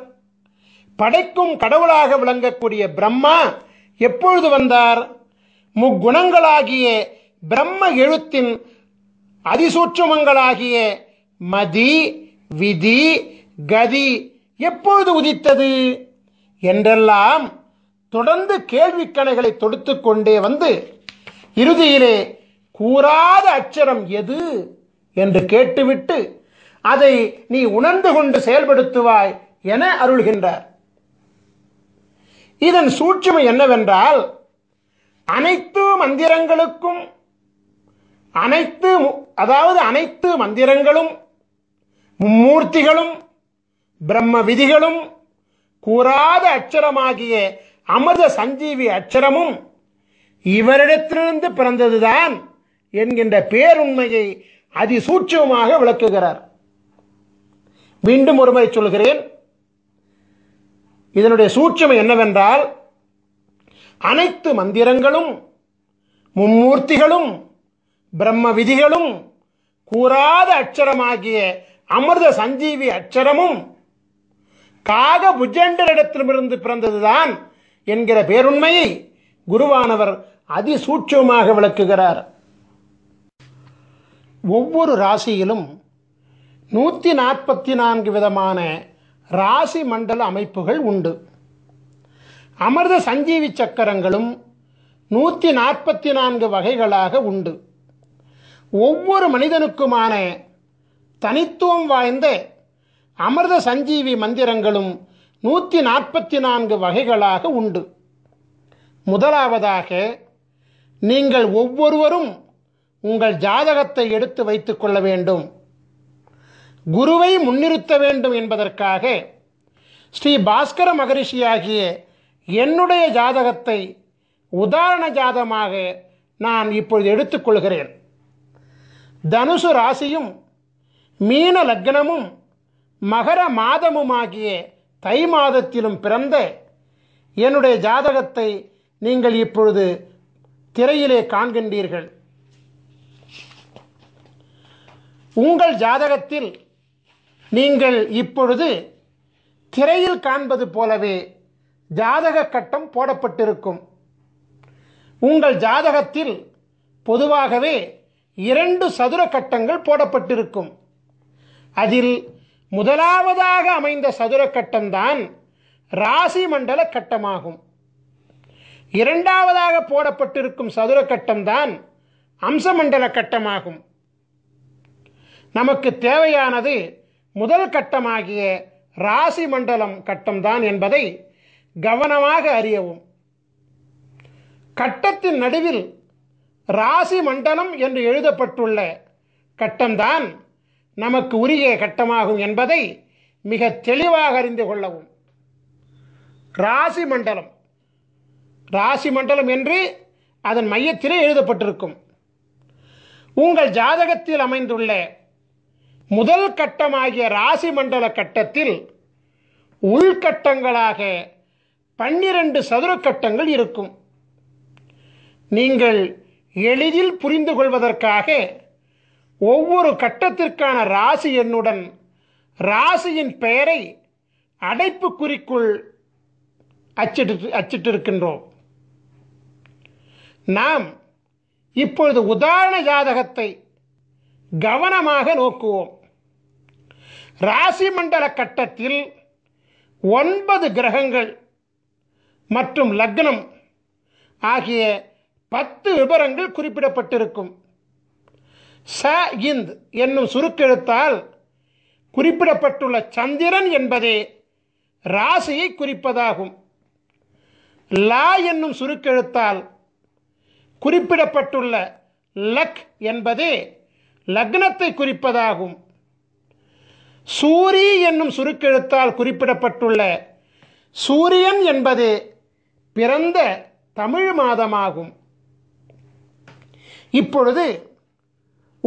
படைக்கும் கடவுளாக விளங்கக்கூடிய பிரம்மா எப்பொழுது வந்தார் முக்குணங்களாகிய பிரம்ம எழுத்தின் அதிசூட்சமங்களாகிய மதி விதி கதி எப்போது உதித்தது என்றெல்லாம் தொடர்ந்து கேள்விக்கணைகளை தொடுத்து கொண்டே வந்து இறுதியிலே கூறாத அச்சரம் எது என்று கேட்டுவிட்டு அதை நீ உணர்ந்து கொண்டு செயல்படுத்துவாய் என அருள்கின்றார் இதன் சூட்சுமை என்னவென்றால் அனைத்து மந்திரங்களுக்கும் அனைத்து அதாவது அனைத்து மந்திரங்களும் மும்மூர்த்திகளும் பிரம்ம விதிகளும் கூறாத அச்சரமாகிய அமிர்த சஞ்சீவி அச்சரமும் இவரிடத்திலிருந்து பிறந்ததுதான் என்கின்ற பேருண்மையை அதிசூட்சமாக விளக்குகிறார் மீண்டும் ஒருமுறை சொல்கிறேன் இதனுடைய சூட்சம் என்னவென்றால் அனைத்து மந்திரங்களும் மும்மூர்த்திகளும் பிரம்ம விதிகளும் கூறாத அச்சரமாகிய அமிர்த சஞ்சீவி அச்சரமும் காக புஜண்டரிடத்திலிருந்து பிறந்ததுதான் என்கிற பேருண்மையை குருவானவர் அதிசூட்சமாக விளக்குகிறார் ஒவ்வொரு ராசியிலும் நூற்றி நாற்பத்தி நான்கு விதமான ராசி மண்டல அமைப்புகள் உண்டு அமிர்த சஞ்சீவி சக்கரங்களும் நூற்றி நாற்பத்தி நான்கு வகைகளாக உண்டு ஒவ்வொரு மனிதனுக்குமான தனித்துவம் வாய்ந்த அமிர்த சஞ்சீவி மந்திரங்களும் நூற்றி நாற்பத்தி நான்கு வகைகளாக உண்டு முதலாவதாக நீங்கள் ஒவ்வொருவரும் உங்கள் ஜாதகத்தை எடுத்து வைத்து கொள்ள வேண்டும் குருவை முன்னிறுத்த வேண்டும் என்பதற்காக ஸ்ரீ பாஸ்கர மகரிஷியாகிய என்னுடைய ஜாதகத்தை உதாரண ஜாதமாக நான் இப்பொழுது எடுத்துக்கொள்கிறேன் தனுசு ராசியும் மீன லக்னமும் மகர மாதமுமாகிய தை மாதத்திலும் பிறந்த என்னுடைய ஜாதகத்தை நீங்கள் இப்பொழுது திரையிலே காண்கின்றீர்கள் உங்கள் ஜாதகத்தில் நீங்கள் இப்பொழுது திரையில் காண்பது போலவே ஜாதக கட்டம் போடப்பட்டிருக்கும் உங்கள் ஜாதகத்தில் பொதுவாகவே இரண்டு சதுர கட்டங்கள் போடப்பட்டிருக்கும் அதில் முதலாவதாக அமைந்த சதுர கட்டம்தான் ராசி மண்டல கட்டமாகும் இரண்டாவதாக போடப்பட்டிருக்கும் சதுர கட்டம்தான் அம்சமண்டல கட்டமாகும் நமக்கு தேவையானது முதல் கட்டமாகிய ராசி மண்டலம் கட்டம்தான் என்பதை கவனமாக அறியவும் கட்டத்தின் நடுவில் ராசி மண்டலம் என்று எழுதப்பட்டுள்ள கட்டம்தான் நமக்கு உரிய கட்டமாகும் என்பதை மிக தெளிவாக அறிந்து கொள்ளவும் ராசி மண்டலம் ராசி மண்டலம் என்று அதன் மையத்திலே எழுதப்பட்டிருக்கும் உங்கள் ஜாதகத்தில் அமைந்துள்ள முதல் கட்டமாகிய ராசி மண்டல கட்டத்தில் உள்கட்டங்களாக பன்னிரண்டு சதுர கட்டங்கள் இருக்கும் நீங்கள் எளிதில் புரிந்து கொள்வதற்காக ஒவ்வொரு கட்டத்திற்கான ராசி எண்ணுடன் ராசியின் பெயரை அடைப்புக்குறிக்குள் அச்சிட்டு அச்சிட்டிருக்கின்றோம் நாம் இப்பொழுது உதாரண ஜாதகத்தை கவனமாக நோக்குவோம் ராசி மண்டல கட்டத்தில் ஒன்பது கிரகங்கள் மற்றும் லக்னம் ஆகிய பத்து விபரங்கள் குறிப்பிடப்பட்டிருக்கும் ச இந்த் என்னும் சுருக்கெழுத்தால் குறிப்பிடப்பட்டுள்ள சந்திரன் என்பதே ராசியை குறிப்பதாகும் லா என்னும் சுருக்கெழுத்தால் குறிப்பிடப்பட்டுள்ள லக் என்பதே லக்னத்தை குறிப்பதாகும் சூரி என்னும் சுருக்கெழுத்தால் குறிப்பிடப்பட்டுள்ள சூரியன் என்பது பிறந்த தமிழ் மாதமாகும் இப்பொழுது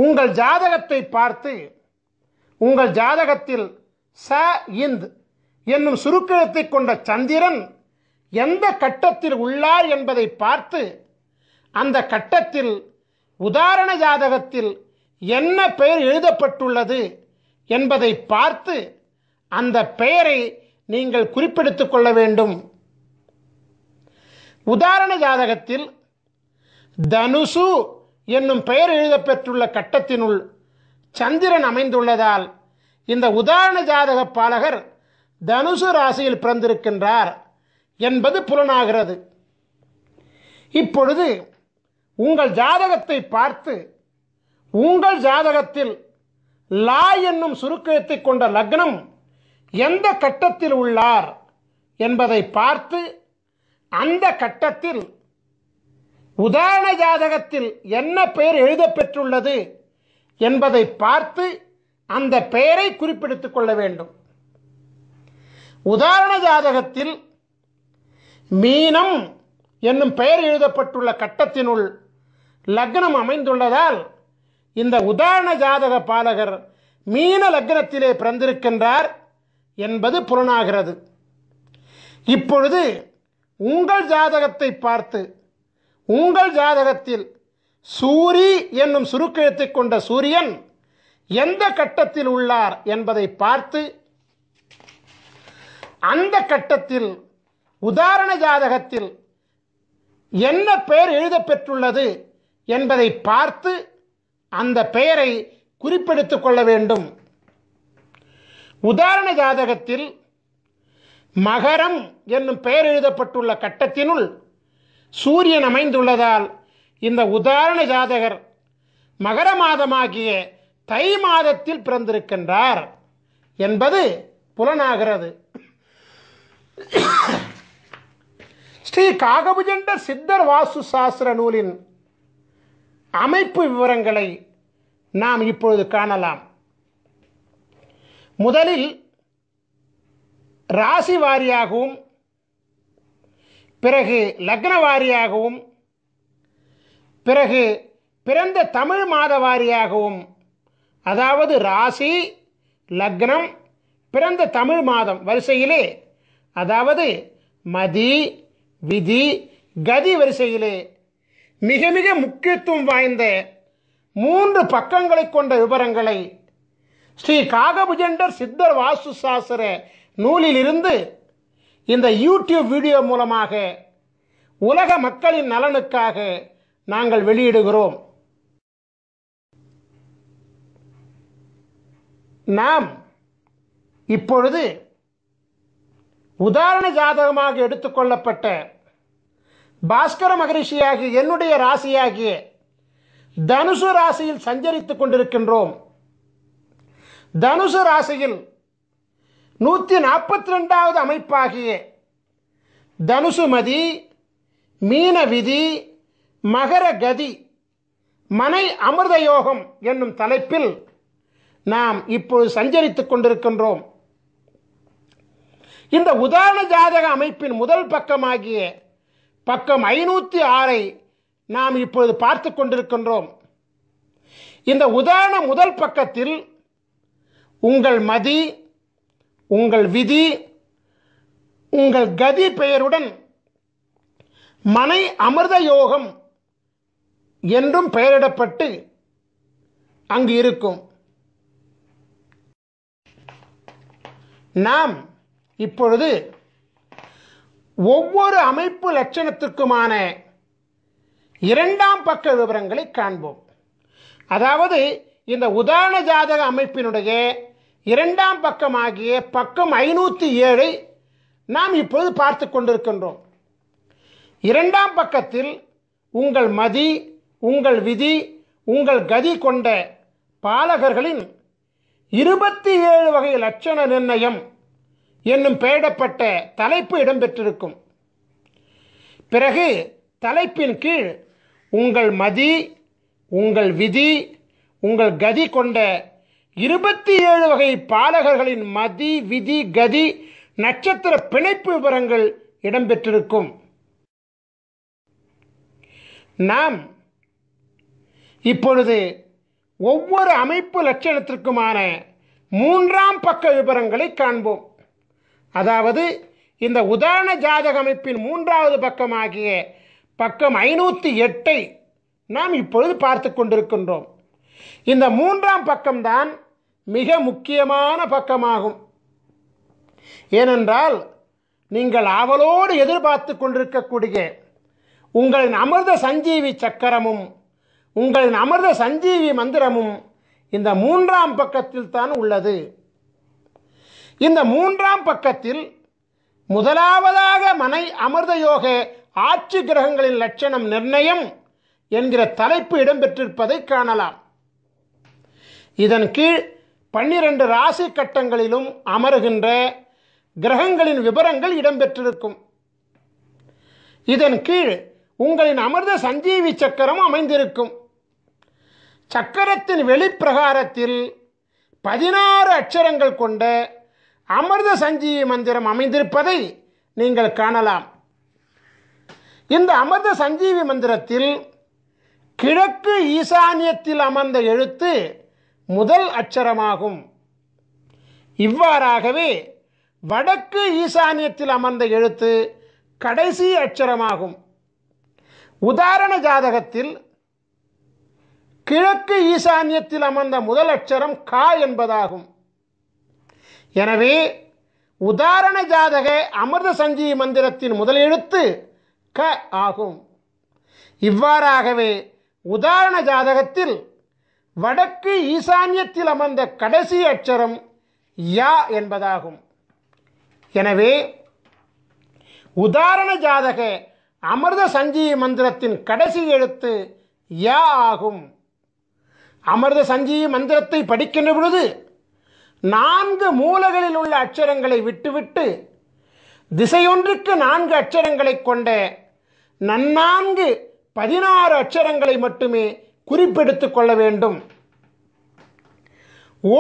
உங்கள் ஜாதகத்தை பார்த்து உங்கள் ஜாதகத்தில் ச இந்த் என்னும் சுருக்கெழுத்தை கொண்ட சந்திரன் எந்த கட்டத்தில் உள்ளார் என்பதை பார்த்து அந்த கட்டத்தில் உதாரண ஜாதகத்தில் என்ன பெயர் எழுதப்பட்டுள்ளது என்பதை பார்த்து அந்த பெயரை நீங்கள் குறிப்பெடுத்துக் கொள்ள வேண்டும் உதாரண ஜாதகத்தில் தனுசு என்னும் பெயர் எழுதப்பெற்றுள்ள கட்டத்தினுள் சந்திரன் அமைந்துள்ளதால் இந்த உதாரண ஜாதக பாலகர் தனுசு ராசியில் பிறந்திருக்கின்றார் என்பது புலனாகிறது இப்பொழுது உங்கள் ஜாதகத்தை பார்த்து உங்கள் ஜாதகத்தில் லா என்னும் சுருக்கெழுத்தை கொண்ட லக்னம் எந்த கட்டத்தில் உள்ளார் என்பதை பார்த்து அந்த கட்டத்தில் உதாரண ஜாதகத்தில் என்ன பெயர் எழுதப்பெற்றுள்ளது என்பதை பார்த்து அந்த பெயரை குறிப்பிடுத்துக் கொள்ள வேண்டும் உதாரண ஜாதகத்தில் மீனம் என்னும் பெயர் எழுதப்பட்டுள்ள கட்டத்தினுள் லக்னம் அமைந்துள்ளதால் இந்த உதாரண ஜாதக பாலகர் மீன லக்னத்திலே பிறந்திருக்கின்றார் என்பது புலனாகிறது இப்பொழுது உங்கள் ஜாதகத்தை பார்த்து உங்கள் ஜாதகத்தில் சூரி என்னும் சுருக்கெழுத்து கொண்ட சூரியன் எந்த கட்டத்தில் உள்ளார் என்பதை பார்த்து அந்த கட்டத்தில் உதாரண ஜாதகத்தில் என்ன பெயர் எழுதப்பெற்றுள்ளது என்பதை பார்த்து அந்த பெயரை குறிப்பெடுத்து கொள்ள வேண்டும் உதாரண ஜாதகத்தில் மகரம் என்னும் பெயர் எழுதப்பட்டுள்ள கட்டத்தினுள் சூரியன் அமைந்துள்ளதால் இந்த உதாரண ஜாதகர் மகர மாதமாகிய தை மாதத்தில் பிறந்திருக்கின்றார் என்பது புலனாகிறது ஸ்ரீ காகபுஜண்ட சித்தர் வாசு சாஸ்திர நூலின் அமைப்பு விவரங்களை நாம் இப்பொழுது காணலாம் முதலில் ராசி வாரியாகவும் பிறகு லக்ன வாரியாகவும் பிறகு பிறந்த தமிழ் மாத வாரியாகவும் அதாவது ராசி லக்னம் பிறந்த தமிழ் மாதம் வரிசையிலே அதாவது மதி விதி கதி வரிசையிலே மிக மிக முக்கியத்துவம் வாய்ந்த மூன்று பக்கங்களை கொண்ட விவரங்களை ஸ்ரீ காகபுஜண்டர் சித்தர் வாசு சாஸ்திர நூலிலிருந்து இந்த யூடியூப் வீடியோ மூலமாக உலக மக்களின் நலனுக்காக நாங்கள் வெளியிடுகிறோம் நாம் இப்பொழுது உதாரண ஜாதகமாக எடுத்துக்கொள்ளப்பட்ட பாஸ்கர மகரிஷியாகி என்னுடைய ராசியாகிய தனுசு ராசியில் சஞ்சரித்துக் கொண்டிருக்கின்றோம் தனுசு ராசியில் நூற்றி நாற்பத்தி ரெண்டாவது அமைப்பாகிய தனுசுமதி மீன விதி மகர கதி மனை அமிர்த யோகம் என்னும் தலைப்பில் நாம் இப்பொழுது சஞ்சரித்துக் கொண்டிருக்கின்றோம் இந்த உதாரண ஜாதக அமைப்பின் முதல் பக்கமாகிய பக்கம் ஐநூற்றி ஆறை நாம் இப்பொழுது பார்த்து கொண்டிருக்கின்றோம் இந்த உதாரண முதல் பக்கத்தில் உங்கள் மதி உங்கள் விதி உங்கள் கதி பெயருடன் மனை அமிர்த யோகம் என்றும் பெயரிடப்பட்டு அங்கு இருக்கும் நாம் இப்பொழுது ஒவ்வொரு அமைப்பு லட்சணத்திற்குமான இரண்டாம் பக்க விவரங்களை காண்போம் அதாவது இந்த உதாரண ஜாதக அமைப்பினுடைய இரண்டாம் பக்கமாகிய பக்கம் ஐநூற்றி ஏழை நாம் இப்பொழுது பார்த்து கொண்டிருக்கின்றோம் இரண்டாம் பக்கத்தில் உங்கள் மதி உங்கள் விதி உங்கள் கதி கொண்ட பாலகர்களின் இருபத்தி ஏழு வகை லட்சண நிர்ணயம் என்னும் பெயரிடப்பட்ட தலைப்பு இடம்பெற்றிருக்கும் பிறகு தலைப்பின் கீழ் உங்கள் மதி உங்கள் விதி உங்கள் கதி கொண்ட இருபத்தி ஏழு வகை பாலகர்களின் மதி விதி கதி நட்சத்திர பிணைப்பு விவரங்கள் இடம்பெற்றிருக்கும் நாம் இப்பொழுது ஒவ்வொரு அமைப்பு லட்சணத்திற்குமான மூன்றாம் பக்க விவரங்களை காண்போம் அதாவது இந்த உதாரண ஜாதக அமைப்பின் மூன்றாவது பக்கமாகிய பக்கம் ஐநூற்றி எட்டை நாம் இப்பொழுது பார்த்து கொண்டிருக்கின்றோம் இந்த மூன்றாம் பக்கம்தான் மிக முக்கியமான பக்கமாகும் ஏனென்றால் நீங்கள் அவளோடு எதிர்பார்த்து கொண்டிருக்கக்கூடிய உங்களின் அமிர்த சஞ்சீவி சக்கரமும் உங்களின் அமிர்த சஞ்சீவி மந்திரமும் இந்த மூன்றாம் பக்கத்தில் தான் உள்ளது இந்த மூன்றாம் பக்கத்தில் முதலாவதாக மனை அமிர்த யோக ஆட்சி கிரகங்களின் லட்சணம் நிர்ணயம் என்கிற தலைப்பு இடம்பெற்றிருப்பதை காணலாம் இதன் கீழ் பன்னிரண்டு ராசி கட்டங்களிலும் அமருகின்ற கிரகங்களின் விவரங்கள் இடம்பெற்றிருக்கும் இதன் கீழ் உங்களின் அமிர்த சஞ்சீவி சக்கரம் அமைந்திருக்கும் சக்கரத்தின் வெளிப்பிரகாரத்தில் பதினாறு அச்சரங்கள் கொண்ட அமிர்த சஞ்சீவி மந்திரம் அமைந்திருப்பதை நீங்கள் காணலாம் இந்த அமிர்த சஞ்சீவி மந்திரத்தில் கிழக்கு ஈசானியத்தில் அமர்ந்த எழுத்து முதல் அச்சரமாகும் இவ்வாறாகவே வடக்கு ஈசானியத்தில் அமர்ந்த எழுத்து கடைசி அச்சரமாகும் உதாரண ஜாதகத்தில் கிழக்கு ஈசானியத்தில் அமர்ந்த முதல் அச்சரம் கா என்பதாகும் எனவே உதாரண ஜாதக அமிர்த சஞ்சீவி மந்திரத்தின் முதல் எழுத்து க ஆகும் இவ்வாறாகவே உதாரண ஜாதகத்தில் வடக்கு ஈசான்யத்தில் அமர்ந்த கடைசி அச்சரம் யா என்பதாகும் எனவே உதாரண ஜாதக அமிர்த சஞ்சீவி மந்திரத்தின் கடைசி எழுத்து யா ஆகும் அமிர்த சஞ்சீவி மந்திரத்தை படிக்கின்ற பொழுது நான்கு மூலகளில் உள்ள அச்சரங்களை விட்டுவிட்டு திசையொன்றுக்கு நான்கு அச்சரங்களை கொண்ட நன்னான்கு பதினாறு அச்சரங்களை மட்டுமே குறிப்பெடுத்து கொள்ள வேண்டும்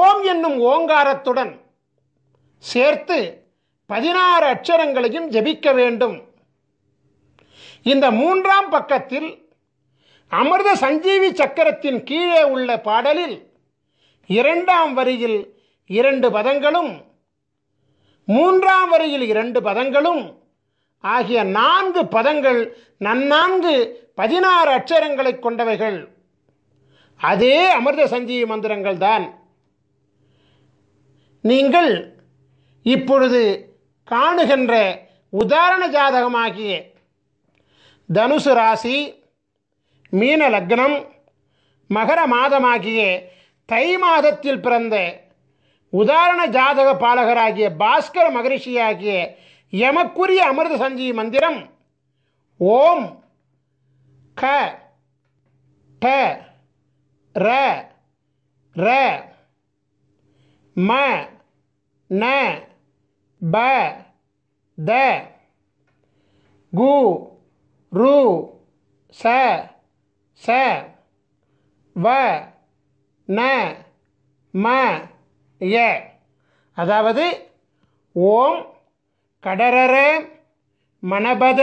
ஓம் என்னும் ஓங்காரத்துடன் சேர்த்து பதினாறு அச்சரங்களையும் ஜபிக்க வேண்டும் இந்த மூன்றாம் பக்கத்தில் அமிர்த சஞ்சீவி சக்கரத்தின் கீழே உள்ள பாடலில் இரண்டாம் வரியில் இரண்டு பதங்களும் மூன்றாம் வரியில் இரண்டு பதங்களும் ஆகிய நான்கு பதங்கள் நன்னான்கு பதினாறு அச்சரங்களை கொண்டவைகள் அதே அமிர்த சஞ்சீவி மந்திரங்கள் தான் நீங்கள் இப்பொழுது காணுகின்ற உதாரண ஜாதகமாகிய தனுசு ராசி மீன லக்னம் மகர மாதமாகிய தை மாதத்தில் பிறந்த உதாரண ஜாதக பாலகராகிய பாஸ்கர மகரிஷியாகிய எமக்குரிய அமிர்த சஞ்சீவி மந்திரம் ஓம் க ட ர ர ம ந ப த கு ரு ச ச வ ந ம ய அதாவது ஓம் கடரர மணபத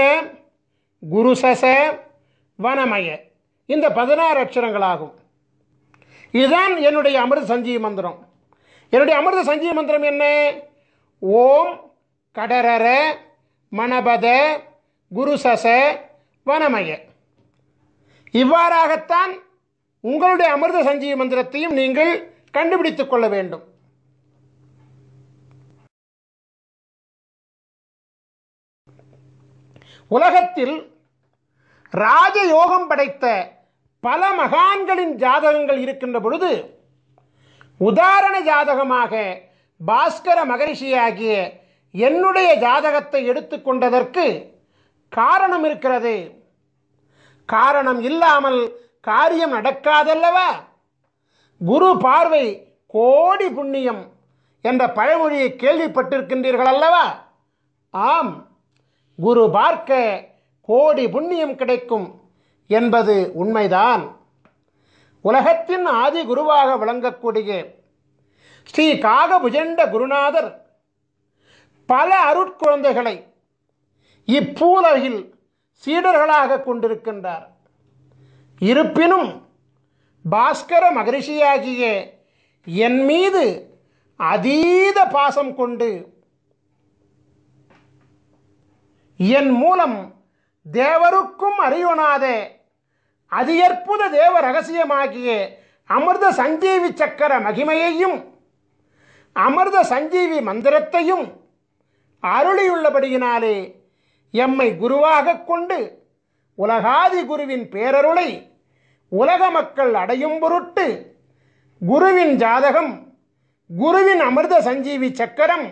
குருசச வனமய இந்த பதினாறு அக்ஷரங்களாகும் இதுதான் என்னுடைய அமிர்த சஞ்சீவி மந்திரம் என்னுடைய அமிர்த சஞ்சீவ மந்திரம் என்ன ஓம் கடரர மணபத குருசச வனமய இவ்வாறாகத்தான் உங்களுடைய அமிர்த சஞ்சீவ மந்திரத்தையும் நீங்கள் கண்டுபிடித்துக் கொள்ள வேண்டும் உலகத்தில் ராஜயோகம் படைத்த பல மகான்களின் ஜாதகங்கள் இருக்கின்ற பொழுது உதாரண ஜாதகமாக பாஸ்கர மகரிஷியாகிய என்னுடைய ஜாதகத்தை எடுத்துக்கொண்டதற்கு காரணம் இருக்கிறது காரணம் இல்லாமல் காரியம் நடக்காதல்லவா குரு பார்வை கோடி புண்ணியம் என்ற பழமொழியை கேள்விப்பட்டிருக்கின்றீர்கள் அல்லவா ஆம் குரு பார்க்க கோடி புண்ணியம் கிடைக்கும் என்பது உண்மைதான் உலகத்தின் ஆதி குருவாக விளங்கக்கூடிய ஸ்ரீ காகபுஜண்ட குருநாதர் பல அருட்குழந்தைகளை இப்பூலகில் சீடர்களாக கொண்டிருக்கின்றார் இருப்பினும் பாஸ்கர மகரிஷியாகிய என் மீது அதீத பாசம் கொண்டு என் மூலம் தேவருக்கும் அறியொணாத அதியற்புத தேவ ரகசியமாகிய அமிர்த சஞ்சீவி சக்கர மகிமையையும் அமிர்த சஞ்சீவி மந்திரத்தையும் அருளியுள்ளபடியினாலே எம்மை குருவாக கொண்டு உலகாதி குருவின் பேரருளை உலக மக்கள் அடையும் பொருட்டு குருவின் ஜாதகம் குருவின் அமிர்த சஞ்சீவி சக்கரம்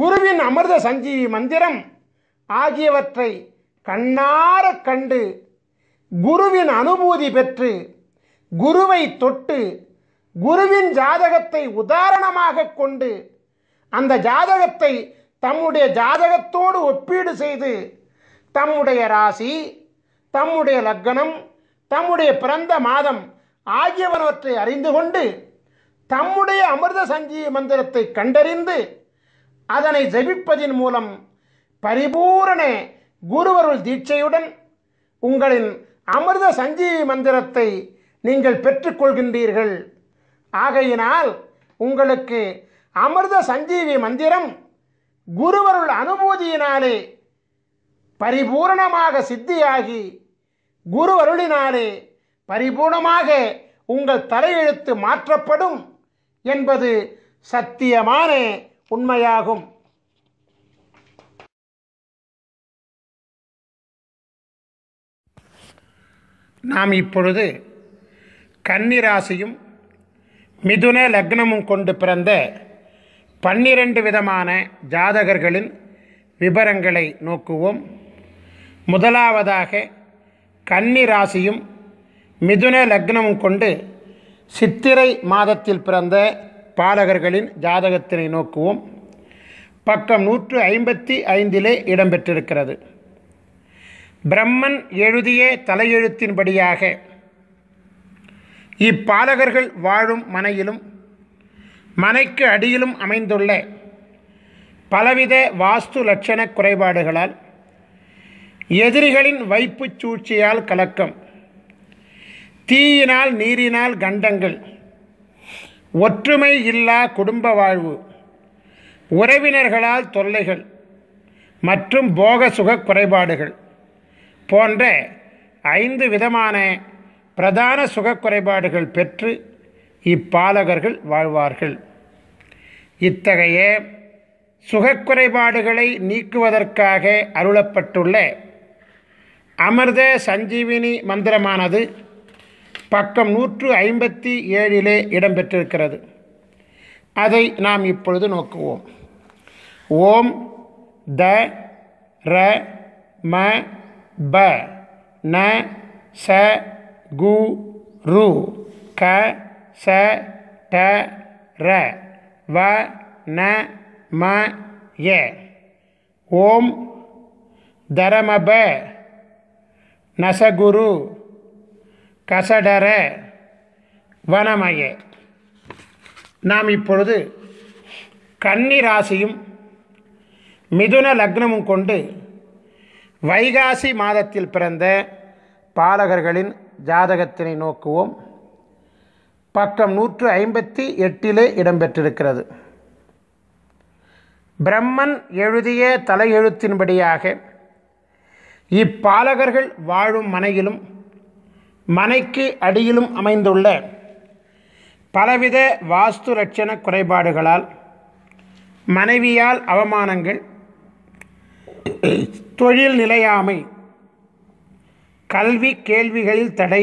குருவின் அமிர்த சஞ்சீவி மந்திரம் ஆகியவற்றை கண்ணார கண்டு குருவின் அனுபூதி பெற்று குருவை தொட்டு குருவின் ஜாதகத்தை உதாரணமாக கொண்டு அந்த ஜாதகத்தை தம்முடைய ஜாதகத்தோடு ஒப்பீடு செய்து தம்முடைய ராசி தம்முடைய லக்கணம் தம்முடைய பிறந்த மாதம் ஆகியவனவற்றை அறிந்து கொண்டு தம்முடைய அமிர்த சஞ்சீவ மந்திரத்தை கண்டறிந்து அதனை ஜபிப்பதின் மூலம் பரிபூரண குருவருள் தீட்சையுடன் உங்களின் அமிர்த சஞ்சீவி மந்திரத்தை நீங்கள் பெற்றுக்கொள்கின்றீர்கள் ஆகையினால் உங்களுக்கு அமிர்த சஞ்சீவி மந்திரம் குருவருள் அனுபூதியினாலே பரிபூர்ணமாக சித்தியாகி குருவருளினாலே பரிபூர்ணமாக உங்கள் தலையெழுத்து மாற்றப்படும் என்பது சத்தியமான உண்மையாகும் நாம் இப்பொழுது கன்னிராசியும் மிதுன லக்னமும் கொண்டு பிறந்த பன்னிரண்டு விதமான ஜாதகர்களின் விபரங்களை நோக்குவோம் முதலாவதாக கன்னிராசியும் மிதுன லக்னமும் கொண்டு சித்திரை மாதத்தில் பிறந்த பாலகர்களின் ஜாதகத்தினை நோக்குவோம் பக்கம் நூற்று ஐம்பத்தி ஐந்திலே இடம்பெற்றிருக்கிறது பிரம்மன் எழுதிய தலையெழுத்தின்படியாக இப்பாலகர்கள் வாழும் மனையிலும் மனைக்கு அடியிலும் அமைந்துள்ள பலவித வாஸ்து லட்சண குறைபாடுகளால் எதிரிகளின் வைப்பு சூழ்ச்சியால் கலக்கம் தீயினால் நீரினால் கண்டங்கள் ஒற்றுமை இல்லா குடும்ப வாழ்வு உறவினர்களால் தொல்லைகள் மற்றும் போக சுக குறைபாடுகள் போன்ற ஐந்து விதமான பிரதான சுகக்குறைபாடுகள் பெற்று இப்பாலகர்கள் வாழ்வார்கள் இத்தகைய சுகக்குறைபாடுகளை நீக்குவதற்காக அருளப்பட்டுள்ள அமிர்த சஞ்சீவினி மந்திரமானது பக்கம் நூற்று ஐம்பத்தி ஏழிலே இடம்பெற்றிருக்கிறது அதை நாம் இப்பொழுது நோக்குவோம் ஓம் த ர ம ப ந ச கு ரு க ச ட ர வ ந ம ய ஓம் தரமப நசகுரு கசடர வனமய நாம் இப்பொழுது கன்னி ராசியும் மிதுன லக்னமும் கொண்டு வைகாசி மாதத்தில் பிறந்த பாலகர்களின் ஜாதகத்தினை நோக்குவோம் பக்கம் நூற்று ஐம்பத்தி எட்டிலே இடம்பெற்றிருக்கிறது பிரம்மன் எழுதிய தலையெழுத்தின்படியாக இப்பாலகர்கள் வாழும் மனையிலும் மனைக்கு அடியிலும் அமைந்துள்ள பலவித வாஸ்து லட்சண குறைபாடுகளால் மனைவியால் அவமானங்கள் தொழில் நிலையாமை கல்வி கேள்விகளில் தடை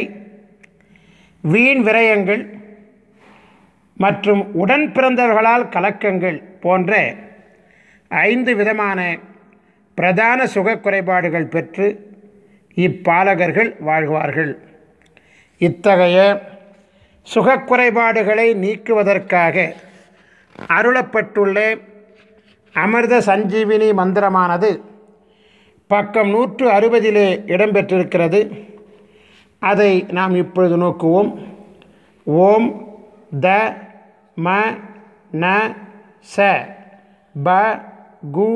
வீண் விரயங்கள் மற்றும் உடன் பிறந்தவர்களால் கலக்கங்கள் போன்ற ஐந்து விதமான பிரதான சுக குறைபாடுகள் பெற்று இப்பாலகர்கள் வாழ்வார்கள் இத்தகைய சுகக்குறைபாடுகளை நீக்குவதற்காக அருளப்பட்டுள்ள அமிர்த சஞ்சீவினி மந்திரமானது பக்கம் நூற்று அறுபதிலே இடம்பெற்றிருக்கிறது அதை நாம் இப்பொழுது நோக்குவோம் ஓம் த ம ந ச ப கு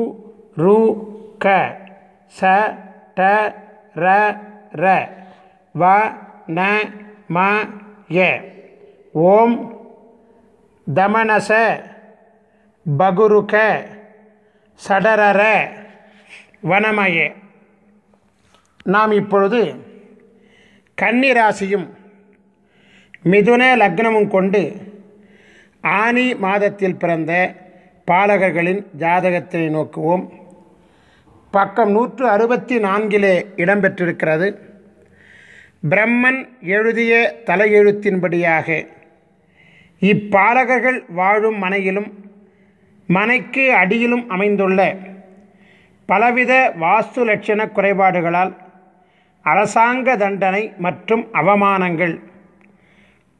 ரு க ச ட ர ர வ ந ம ய ஓம் தமனச பகுருக சடரர வனமயே நாம் இப்பொழுது கன்னிராசியும் மிதுன லக்னமும் கொண்டு ஆனி மாதத்தில் பிறந்த பாலகர்களின் ஜாதகத்தை நோக்குவோம் பக்கம் நூற்று அறுபத்தி நான்கிலே இடம்பெற்றிருக்கிறது பிரம்மன் எழுதிய தலையெழுத்தின்படியாக இப்பாலகர்கள் வாழும் மனையிலும் மனைக்கு அடியிலும் அமைந்துள்ள பலவித வாஸ்து லட்சண குறைபாடுகளால் அரசாங்க தண்டனை மற்றும் அவமானங்கள்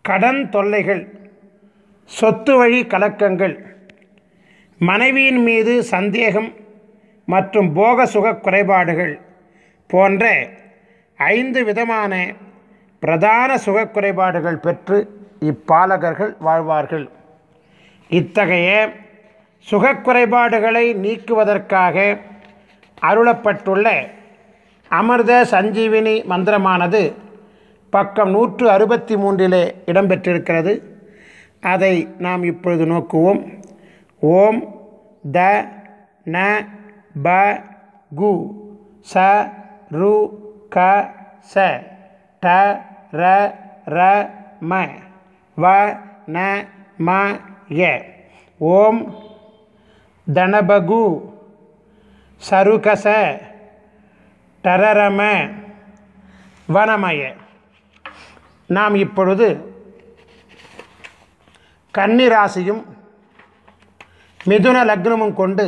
கடன் தொல்லைகள் சொத்து வழி கலக்கங்கள் மனைவியின் மீது சந்தேகம் மற்றும் போக சுக குறைபாடுகள் போன்ற ஐந்து விதமான பிரதான சுக குறைபாடுகள் பெற்று இப்பாலகர்கள் வாழ்வார்கள் இத்தகைய சுகக்குறைபாடுகளை நீக்குவதற்காக அருளப்பட்டுள்ள அமிர்த சஞ்சீவினி மந்திரமானது பக்கம் நூற்று அறுபத்தி மூன்றிலே இடம்பெற்றிருக்கிறது அதை நாம் இப்பொழுது நோக்குவோம் ஓம் த ந ப கு ச ரு க ச ட ர ர ம வ ந ம ய ஓம் தனபகு சருகச டரரம வனமய நாம் இப்பொழுது கன்னிராசியும் மிதுன லக்னமும் கொண்டு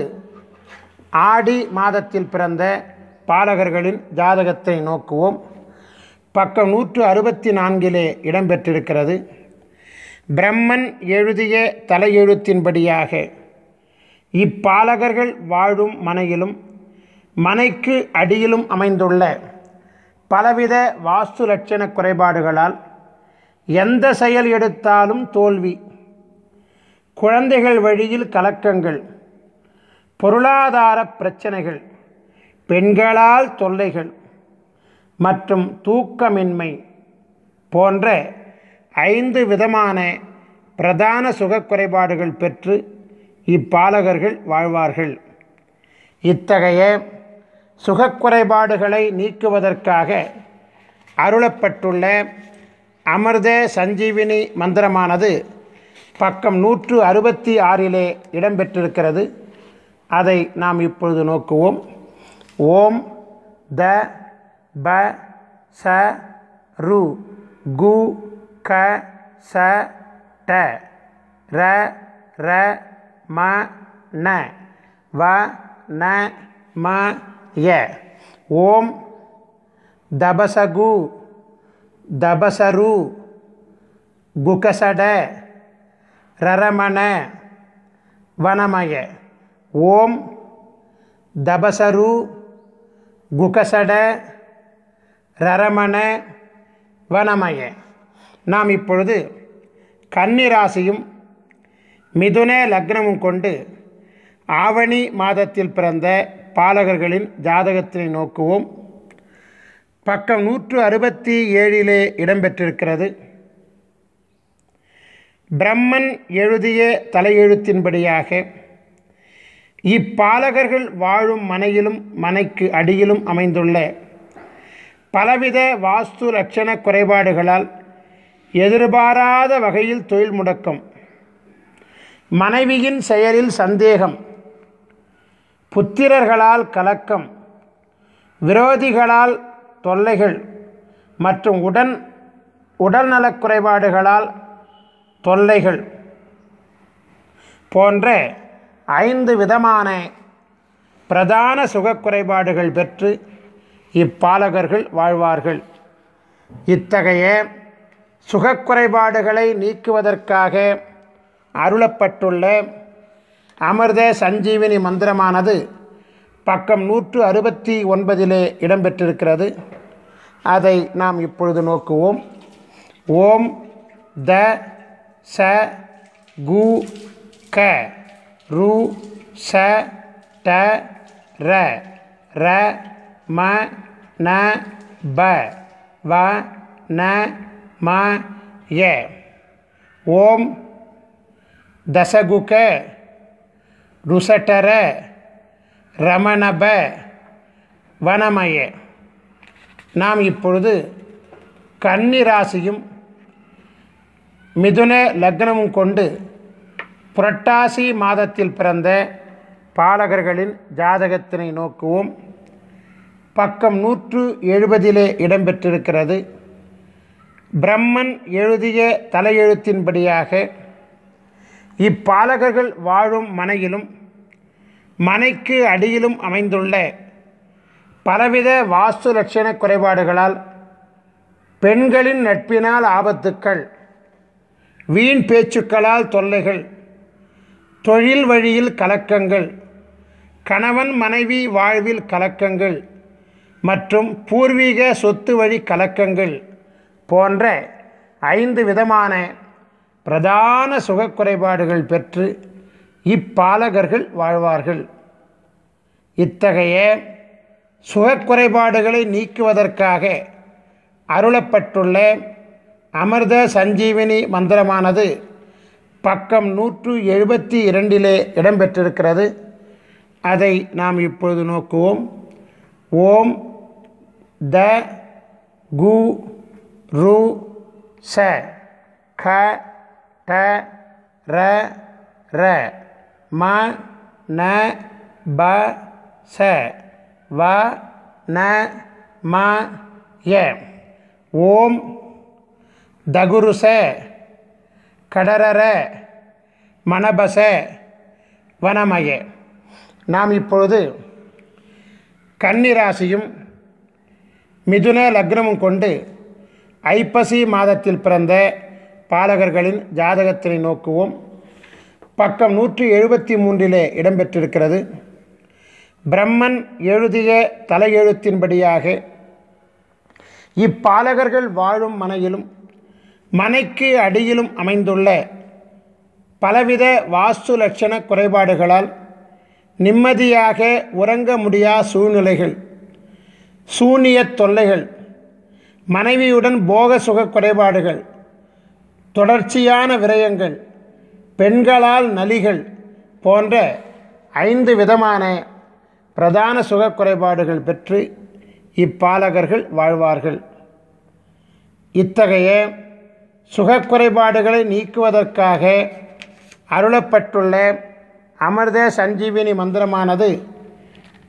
ஆடி மாதத்தில் பிறந்த பாலகர்களின் ஜாதகத்தை நோக்குவோம் பக்கம் நூற்று அறுபத்தி நான்கிலே இடம்பெற்றிருக்கிறது பிரம்மன் எழுதிய தலையெழுத்தின்படியாக இப்பாலகர்கள் வாழும் மனையிலும் மனைக்கு அடியிலும் அமைந்துள்ள பலவித வாஸ்து லட்சண குறைபாடுகளால் எந்த செயல் எடுத்தாலும் தோல்வி குழந்தைகள் வழியில் கலக்கங்கள் பொருளாதார பிரச்சனைகள் பெண்களால் தொல்லைகள் மற்றும் தூக்கமின்மை போன்ற ஐந்து விதமான பிரதான சுகக்குறைபாடுகள் பெற்று இப்பாலகர்கள் வாழ்வார்கள் இத்தகைய சுகக்குறைபாடுகளை நீக்குவதற்காக அருளப்பட்டுள்ள அமிர்த சஞ்சீவினி மந்திரமானது பக்கம் நூற்று அறுபத்தி ஆறிலே இடம்பெற்றிருக்கிறது அதை நாம் இப்பொழுது நோக்குவோம் ஓம் த ப ச ரு கு க ச ட ர ர ம ந வ ந ம ய ஓம் தபசகு தபசரு குகசட ரரமண வனமய ஓம் தபசரு குகசட ரரமண வனமய நாம் இப்பொழுது கன்னிராசியும் மிதுனே லக்னமும் கொண்டு ஆவணி மாதத்தில் பிறந்த பாலகர்களின் ஜாதகத்தினை நோக்குவோம் பக்கம் நூற்று அறுபத்தி ஏழிலே இடம்பெற்றிருக்கிறது பிரம்மன் எழுதிய தலையெழுத்தின்படியாக இப்பாலகர்கள் வாழும் மனையிலும் மனைக்கு அடியிலும் அமைந்துள்ள பலவித வாஸ்து லட்சண குறைபாடுகளால் எதிர்பாராத வகையில் தொழில் முடக்கம் மனைவியின் செயலில் சந்தேகம் புத்திரர்களால் கலக்கம் விரோதிகளால் தொல்லைகள் மற்றும் உடன் உடல்நலக்குறைபாடுகளால் குறைபாடுகளால் தொல்லைகள் போன்ற ஐந்து விதமான பிரதான சுகக்குறைபாடுகள் பெற்று இப்பாலகர்கள் வாழ்வார்கள் இத்தகைய சுகக்குறைபாடுகளை நீக்குவதற்காக அருளப்பட்டுள்ள அமிர்த சஞ்சீவினி மந்திரமானது பக்கம் நூற்று அறுபத்தி ஒன்பதிலே இடம்பெற்றிருக்கிறது அதை நாம் இப்பொழுது நோக்குவோம் ஓம் த ச கு க ரு ச ட ர ர ம ந ப வ ந ம ய ஓம் தசகுக ருசட்டர ரமணப வனமய நாம் இப்பொழுது கன்னிராசியும் மிதுன லக்னமும் கொண்டு புரட்டாசி மாதத்தில் பிறந்த பாலகர்களின் ஜாதகத்தினை நோக்குவோம் பக்கம் நூற்று எழுபதிலே இடம்பெற்றிருக்கிறது பிரம்மன் எழுதிய தலையெழுத்தின்படியாக இப்பாலகர்கள் வாழும் மனையிலும் மனைக்கு அடியிலும் அமைந்துள்ள பலவித வாஸ்து லட்சண குறைபாடுகளால் பெண்களின் நட்பினால் ஆபத்துக்கள் வீண் பேச்சுக்களால் தொல்லைகள் தொழில் வழியில் கலக்கங்கள் கணவன் மனைவி வாழ்வில் கலக்கங்கள் மற்றும் பூர்வீக சொத்து வழி கலக்கங்கள் போன்ற ஐந்து விதமான பிரதான சுகக்குறைபாடுகள் பெற்று இப்பாலகர்கள் வாழ்வார்கள் இத்தகைய சுகக்குறைபாடுகளை நீக்குவதற்காக அருளப்பட்டுள்ள அமிர்த சஞ்சீவினி மந்திரமானது பக்கம் நூற்று எழுபத்தி இரண்டிலே இடம்பெற்றிருக்கிறது அதை நாம் இப்பொழுது நோக்குவோம் ஓம் த கு ரு ச க ட ர ர ம ந ப ச வ ந ம ய ஓம் தகுருச கடரர மணபச வனமய நாம் இப்பொழுது கன்னிராசியும் மிதுன லக்னமும் கொண்டு ஐப்பசி மாதத்தில் பிறந்த பாலகர்களின் ஜாதகத்தினை நோக்குவோம் பக்கம் நூற்றி எழுபத்தி மூன்றிலே இடம்பெற்றிருக்கிறது பிரம்மன் எழுதிய தலையெழுத்தின்படியாக இப்பாலகர்கள் வாழும் மனையிலும் மனைக்கு அடியிலும் அமைந்துள்ள பலவித வாஸ்து லட்சண குறைபாடுகளால் நிம்மதியாக உறங்க முடியா சூழ்நிலைகள் சூனிய தொல்லைகள் மனைவியுடன் போக சுக குறைபாடுகள் தொடர்ச்சியான விரயங்கள் பெண்களால் நலிகள் போன்ற ஐந்து விதமான பிரதான சுகக்குறைபாடுகள் பெற்று இப்பாலகர்கள் வாழ்வார்கள் இத்தகைய சுகக்குறைபாடுகளை நீக்குவதற்காக அருளப்பட்டுள்ள அமிர்த சஞ்சீவினி மந்திரமானது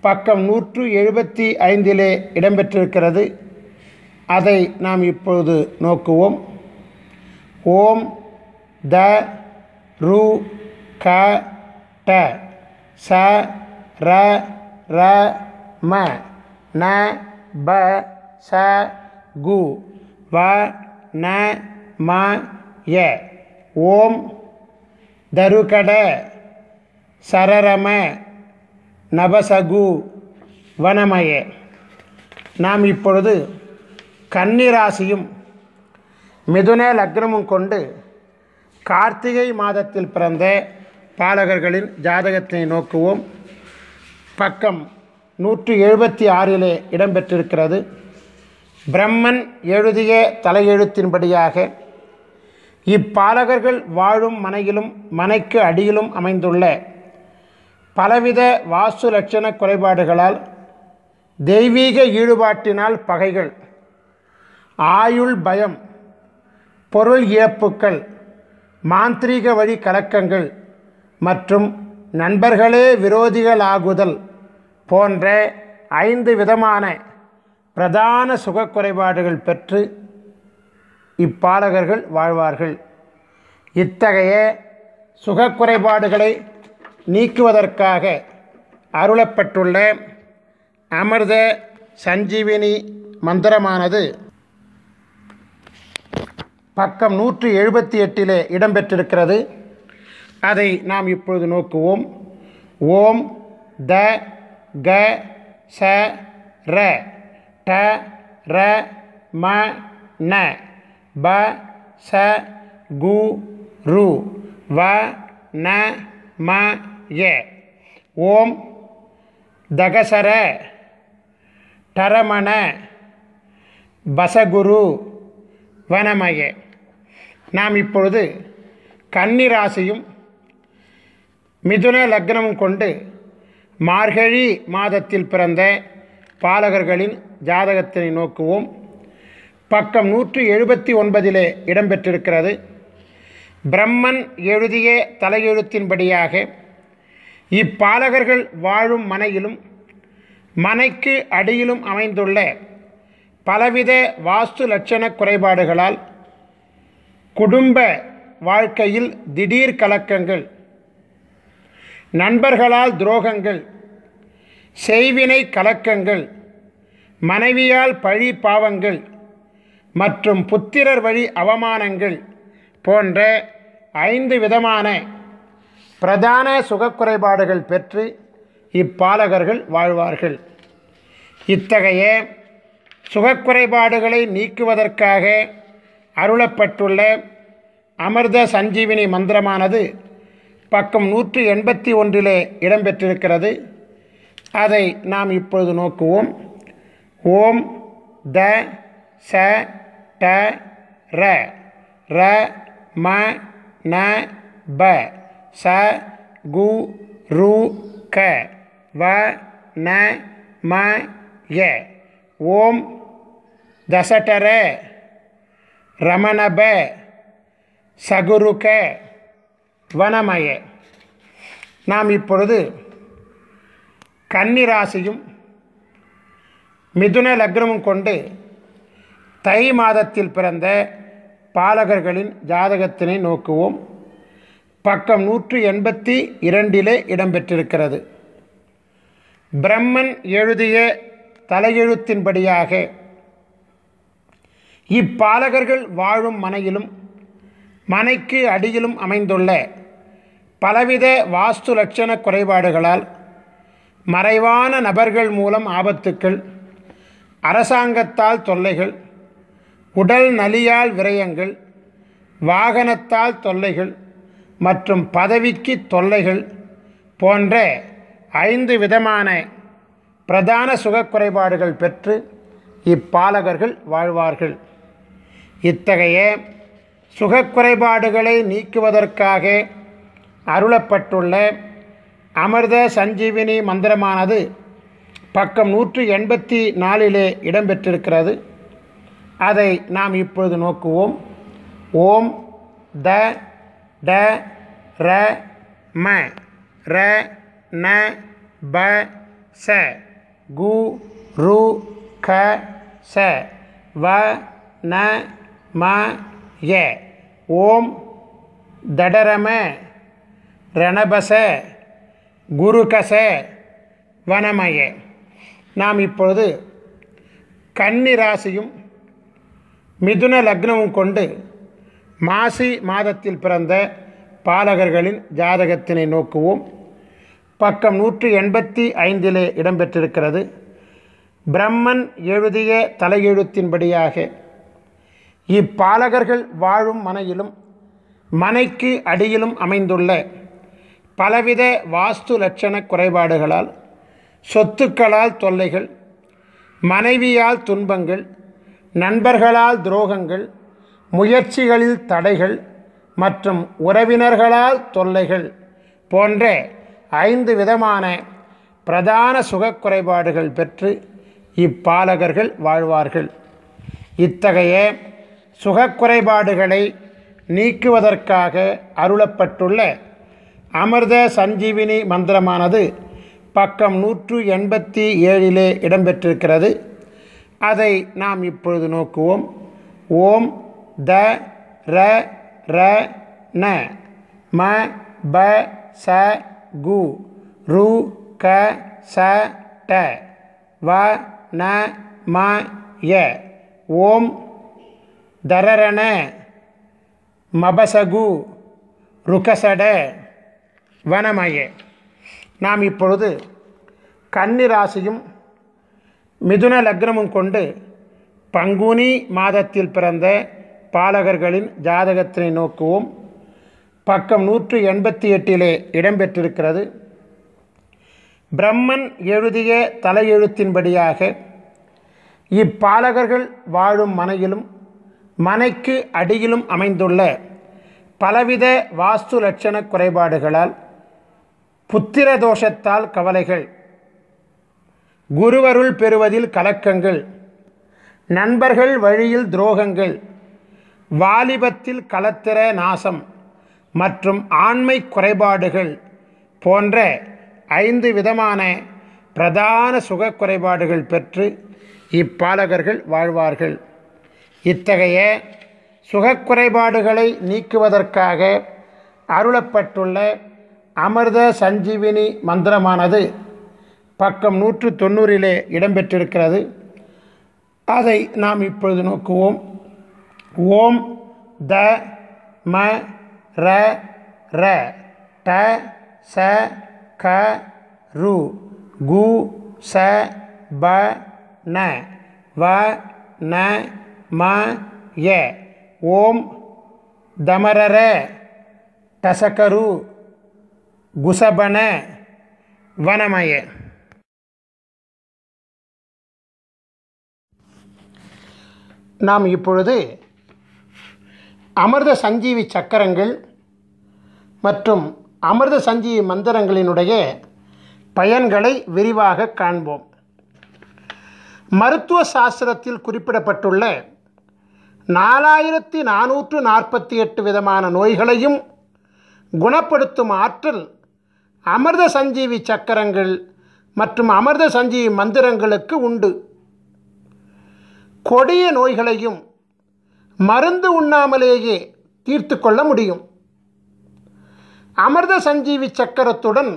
பக்கம் நூற்று எழுபத்தி ஐந்திலே இடம்பெற்றிருக்கிறது அதை நாம் இப்பொழுது நோக்குவோம் ஓம் த ரு க ட ச ர ர ம ந ப ச கு வ ந ம ய ஓம் தருகட சரரம நபசகு வனமய நாம் இப்பொழுது கன்னிராசியும் மிதுனே லக்னமும் கொண்டு கார்த்திகை மாதத்தில் பிறந்த பாலகர்களின் ஜாதகத்தை நோக்குவோம் பக்கம் நூற்றி எழுபத்தி ஆறிலே இடம்பெற்றிருக்கிறது பிரம்மன் எழுதிய தலையெழுத்தின்படியாக இப்பாலகர்கள் வாழும் மனையிலும் மனைக்கு அடியிலும் அமைந்துள்ள பலவித வாசு லட்சண குறைபாடுகளால் தெய்வீக ஈடுபாட்டினால் பகைகள் ஆயுள் பயம் பொருள் இழப்புக்கள் மாந்திரீக வழி கலக்கங்கள் மற்றும் நண்பர்களே விரோதிகளாகுதல் போன்ற ஐந்து விதமான பிரதான சுகக்குறைபாடுகள் பெற்று இப்பாலகர்கள் வாழ்வார்கள் இத்தகைய சுகக்குறைபாடுகளை நீக்குவதற்காக அருளப்பட்டுள்ள அமிர்த சஞ்சீவினி மந்திரமானது பக்கம் நூற்றி எழுபத்தி எட்டிலே இடம்பெற்றிருக்கிறது அதை நாம் இப்பொழுது நோக்குவோம் ஓம் த க ச ர ட ர ம ந ப ச கு ரு வ ந ம ய ஓம் தகசர டரமண பசகுரு வனமய நாம் இப்பொழுது கன்னிராசியும் மிதுன லக்னமும் கொண்டு மார்கழி மாதத்தில் பிறந்த பாலகர்களின் ஜாதகத்தினை நோக்குவோம் பக்கம் நூற்று எழுபத்தி ஒன்பதிலே இடம்பெற்றிருக்கிறது பிரம்மன் எழுதிய தலையெழுத்தின்படியாக இப்பாலகர்கள் வாழும் மனையிலும் மனைக்கு அடியிலும் அமைந்துள்ள பலவித வாஸ்து லட்சண குறைபாடுகளால் குடும்ப வாழ்க்கையில் திடீர் கலக்கங்கள் நண்பர்களால் துரோகங்கள் செய்வினை கலக்கங்கள் மனைவியால் பழி பாவங்கள் மற்றும் புத்திரர் வழி அவமானங்கள் போன்ற ஐந்து விதமான பிரதான சுகக்குறைபாடுகள் பெற்று இப்பாலகர்கள் வாழ்வார்கள் இத்தகைய சுகக்குறைபாடுகளை நீக்குவதற்காக அருளப்பட்டுள்ள அமிர்த சஞ்சீவினி மந்திரமானது பக்கம் நூற்றி எண்பத்தி ஒன்றிலே இடம்பெற்றிருக்கிறது அதை நாம் இப்பொழுது நோக்குவோம் ஓம் த ச ட ர ர ம ந ப ச கு ரு க வ ந ம ய ஓம் தசட்டர ரமணப சகுருக வனமய நாம் இப்பொழுது கன்னிராசியும் மிதுன லக்னமும் கொண்டு தை மாதத்தில் பிறந்த பாலகர்களின் ஜாதகத்தினை நோக்குவோம் பக்கம் நூற்று எண்பத்தி இரண்டிலே இடம்பெற்றிருக்கிறது பிரம்மன் எழுதிய தலையெழுத்தின்படியாக இப்பாலகர்கள் வாழும் மனையிலும் மனைக்கு அடியிலும் அமைந்துள்ள பலவித வாஸ்து லட்சண குறைபாடுகளால் மறைவான நபர்கள் மூலம் ஆபத்துக்கள் அரசாங்கத்தால் தொல்லைகள் உடல் நலியால் விரயங்கள் வாகனத்தால் தொல்லைகள் மற்றும் பதவிக்கு தொல்லைகள் போன்ற ஐந்து விதமான பிரதான சுகக்குறைபாடுகள் பெற்று இப்பாலகர்கள் வாழ்வார்கள் இத்தகைய சுகக்குறைபாடுகளை நீக்குவதற்காக அருளப்பட்டுள்ள அமிர்த சஞ்சீவினி மந்திரமானது பக்கம் நூற்று எண்பத்தி நாலிலே இடம்பெற்றிருக்கிறது அதை நாம் இப்பொழுது நோக்குவோம் ஓம் த ட ர ம ர ந ப ச கு ரு க ச வ ந ம ய ஓம் தடரம ரணபச குருகச வனமய நாம் இப்பொழுது கன்னி ராசியும் மிதுன லக்னமும் கொண்டு மாசி மாதத்தில் பிறந்த பாலகர்களின் ஜாதகத்தினை நோக்குவோம் பக்கம் நூற்றி எண்பத்தி ஐந்திலே இடம்பெற்றிருக்கிறது பிரம்மன் எழுதிய தலையெழுத்தின்படியாக இப்பாலகர்கள் வாழும் மனையிலும் மனைக்கு அடியிலும் அமைந்துள்ள பலவித வாஸ்து லட்சண குறைபாடுகளால் சொத்துக்களால் தொல்லைகள் மனைவியால் துன்பங்கள் நண்பர்களால் துரோகங்கள் முயற்சிகளில் தடைகள் மற்றும் உறவினர்களால் தொல்லைகள் போன்ற ஐந்து விதமான பிரதான சுகக்குறைபாடுகள் பெற்று இப்பாலகர்கள் வாழ்வார்கள் இத்தகைய சுகக்குறைபாடுகளை நீக்குவதற்காக அருளப்பட்டுள்ள அமிர்த சஞ்சீவினி மந்திரமானது பக்கம் நூற்று எண்பத்தி ஏழிலே இடம்பெற்றிருக்கிறது அதை நாம் இப்பொழுது நோக்குவோம் ஓம் த ர ர ந ம ப ச கு ரு க ச ட வ ந ம ய ஓம் தரரண மபசகு ருகசட வனமய நாம் இப்பொழுது கன்னி ராசியும் மிதுன லக்னமும் கொண்டு பங்குனி மாதத்தில் பிறந்த பாலகர்களின் ஜாதகத்தினை நோக்குவோம் பக்கம் நூற்று எண்பத்தி எட்டிலே இடம்பெற்றிருக்கிறது பிரம்மன் எழுதிய தலையெழுத்தின்படியாக இப்பாலகர்கள் வாழும் மனையிலும் மனைக்கு அடியிலும் அமைந்துள்ள பலவித வாஸ்து லட்சண குறைபாடுகளால் புத்திர தோஷத்தால் கவலைகள் குருவருள் பெறுவதில் கலக்கங்கள் நண்பர்கள் வழியில் துரோகங்கள் வாலிபத்தில் கலத்திர நாசம் மற்றும் ஆண்மை குறைபாடுகள் போன்ற ஐந்து விதமான பிரதான சுக குறைபாடுகள் பெற்று இப்பாலகர்கள் வாழ்வார்கள் இத்தகைய சுகக்குறைபாடுகளை நீக்குவதற்காக அருளப்பட்டுள்ள அமிர்த சஞ்சீவினி மந்திரமானது பக்கம் நூற்று தொண்ணூறிலே இடம்பெற்றிருக்கிறது அதை நாம் இப்பொழுது நோக்குவோம் ஓம் த ம ர ர ட ச க ரு கு ச ப ந வ ந ம ய ஓம் தமரர டசகரு குசபன வனமய நாம் இப்பொழுது அமிர்த சஞ்சீவி சக்கரங்கள் மற்றும் அமிர்த சஞ்சீவி மந்திரங்களினுடைய பயன்களை விரிவாக காண்போம் மருத்துவ சாஸ்திரத்தில் குறிப்பிடப்பட்டுள்ள நாலாயிரத்தி நானூற்று நாற்பத்தி எட்டு விதமான நோய்களையும் குணப்படுத்தும் ஆற்றல் அமிர்த சஞ்சீவி சக்கரங்கள் மற்றும் அமிர்த சஞ்சீவி மந்திரங்களுக்கு உண்டு கொடிய நோய்களையும் மருந்து உண்ணாமலேயே தீர்த்து கொள்ள முடியும் அமிர்த சஞ்சீவி சக்கரத்துடன்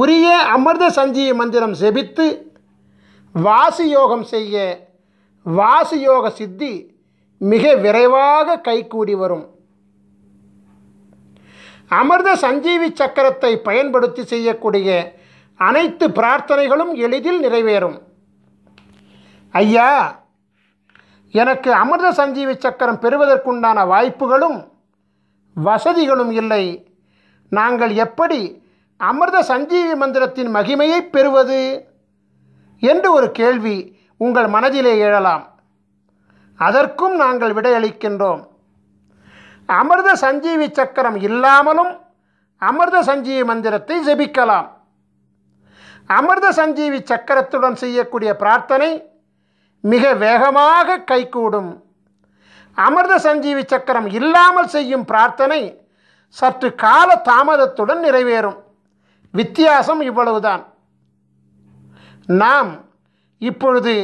உரிய அமிர்த சஞ்சீவி மந்திரம் செபித்து வாசி யோகம் செய்ய வாசி யோக சித்தி மிக விரைவாக கைகூடி வரும் அமிர்த சஞ்சீவி சக்கரத்தை பயன்படுத்தி செய்யக்கூடிய அனைத்து பிரார்த்தனைகளும் எளிதில் நிறைவேறும் ஐயா எனக்கு அமிர்த சஞ்சீவி சக்கரம் பெறுவதற்குண்டான வாய்ப்புகளும் வசதிகளும் இல்லை நாங்கள் எப்படி அமிர்த சஞ்சீவி மந்திரத்தின் மகிமையை பெறுவது என்று ஒரு கேள்வி உங்கள் மனதிலே எழலாம் அதற்கும் நாங்கள் விடையளிக்கின்றோம் அமிர்த சஞ்சீவி சக்கரம் இல்லாமலும் அமிர்த சஞ்சீவி மந்திரத்தை ஜெபிக்கலாம் அமிர்த சஞ்சீவி சக்கரத்துடன் செய்யக்கூடிய பிரார்த்தனை மிக வேகமாக கைகூடும் அமிர்த சஞ்சீவி சக்கரம் இல்லாமல் செய்யும் பிரார்த்தனை சற்று கால தாமதத்துடன் நிறைவேறும் வித்தியாசம் இவ்வளவுதான் நாம் இப்பொழுது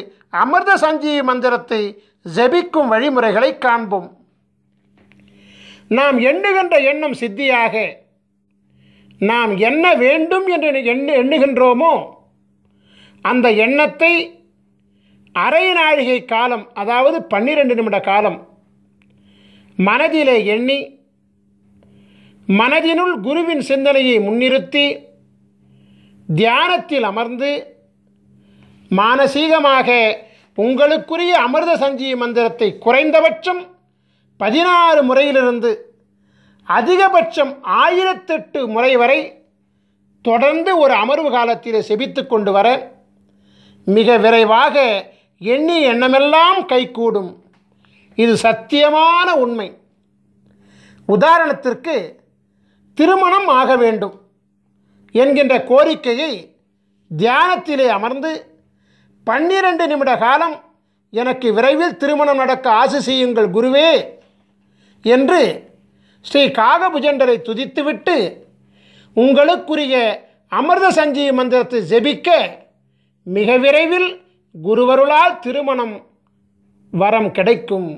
அமிர்த சஞ்சீவி மந்திரத்தை ஜெபிக்கும் வழிமுறைகளை காண்போம் நாம் எண்ணுகின்ற எண்ணம் சித்தியாக நாம் என்ன வேண்டும் என்று எண்ணு எண்ணுகின்றோமோ அந்த எண்ணத்தை அரை நாழிகை காலம் அதாவது பன்னிரெண்டு நிமிட காலம் மனதிலே எண்ணி மனதினுள் குருவின் சிந்தனையை முன்னிறுத்தி தியானத்தில் அமர்ந்து மானசீகமாக உங்களுக்குரிய அமிர்த சஞ்சீவி மந்திரத்தை குறைந்தபட்சம் பதினாறு முறையிலிருந்து அதிகபட்சம் ஆயிரத்தெட்டு முறை வரை தொடர்ந்து ஒரு அமர்வு காலத்தில் செபித்து கொண்டு வர மிக விரைவாக எண்ணி எண்ணமெல்லாம் கைகூடும் இது சத்தியமான உண்மை உதாரணத்திற்கு திருமணம் ஆக வேண்டும் என்கின்ற கோரிக்கையை தியானத்திலே அமர்ந்து பன்னிரண்டு நிமிட காலம் எனக்கு விரைவில் திருமணம் நடக்க ஆசை செய்யுங்கள் குருவே என்று ஸ்ரீ காகபுஜண்டரை துதித்துவிட்டு உங்களுக்குரிய அமிர்த சஞ்சீவ மந்திரத்தை ஜெபிக்க மிக விரைவில் குருவருளால் திருமணம் வரம் கிடைக்கும்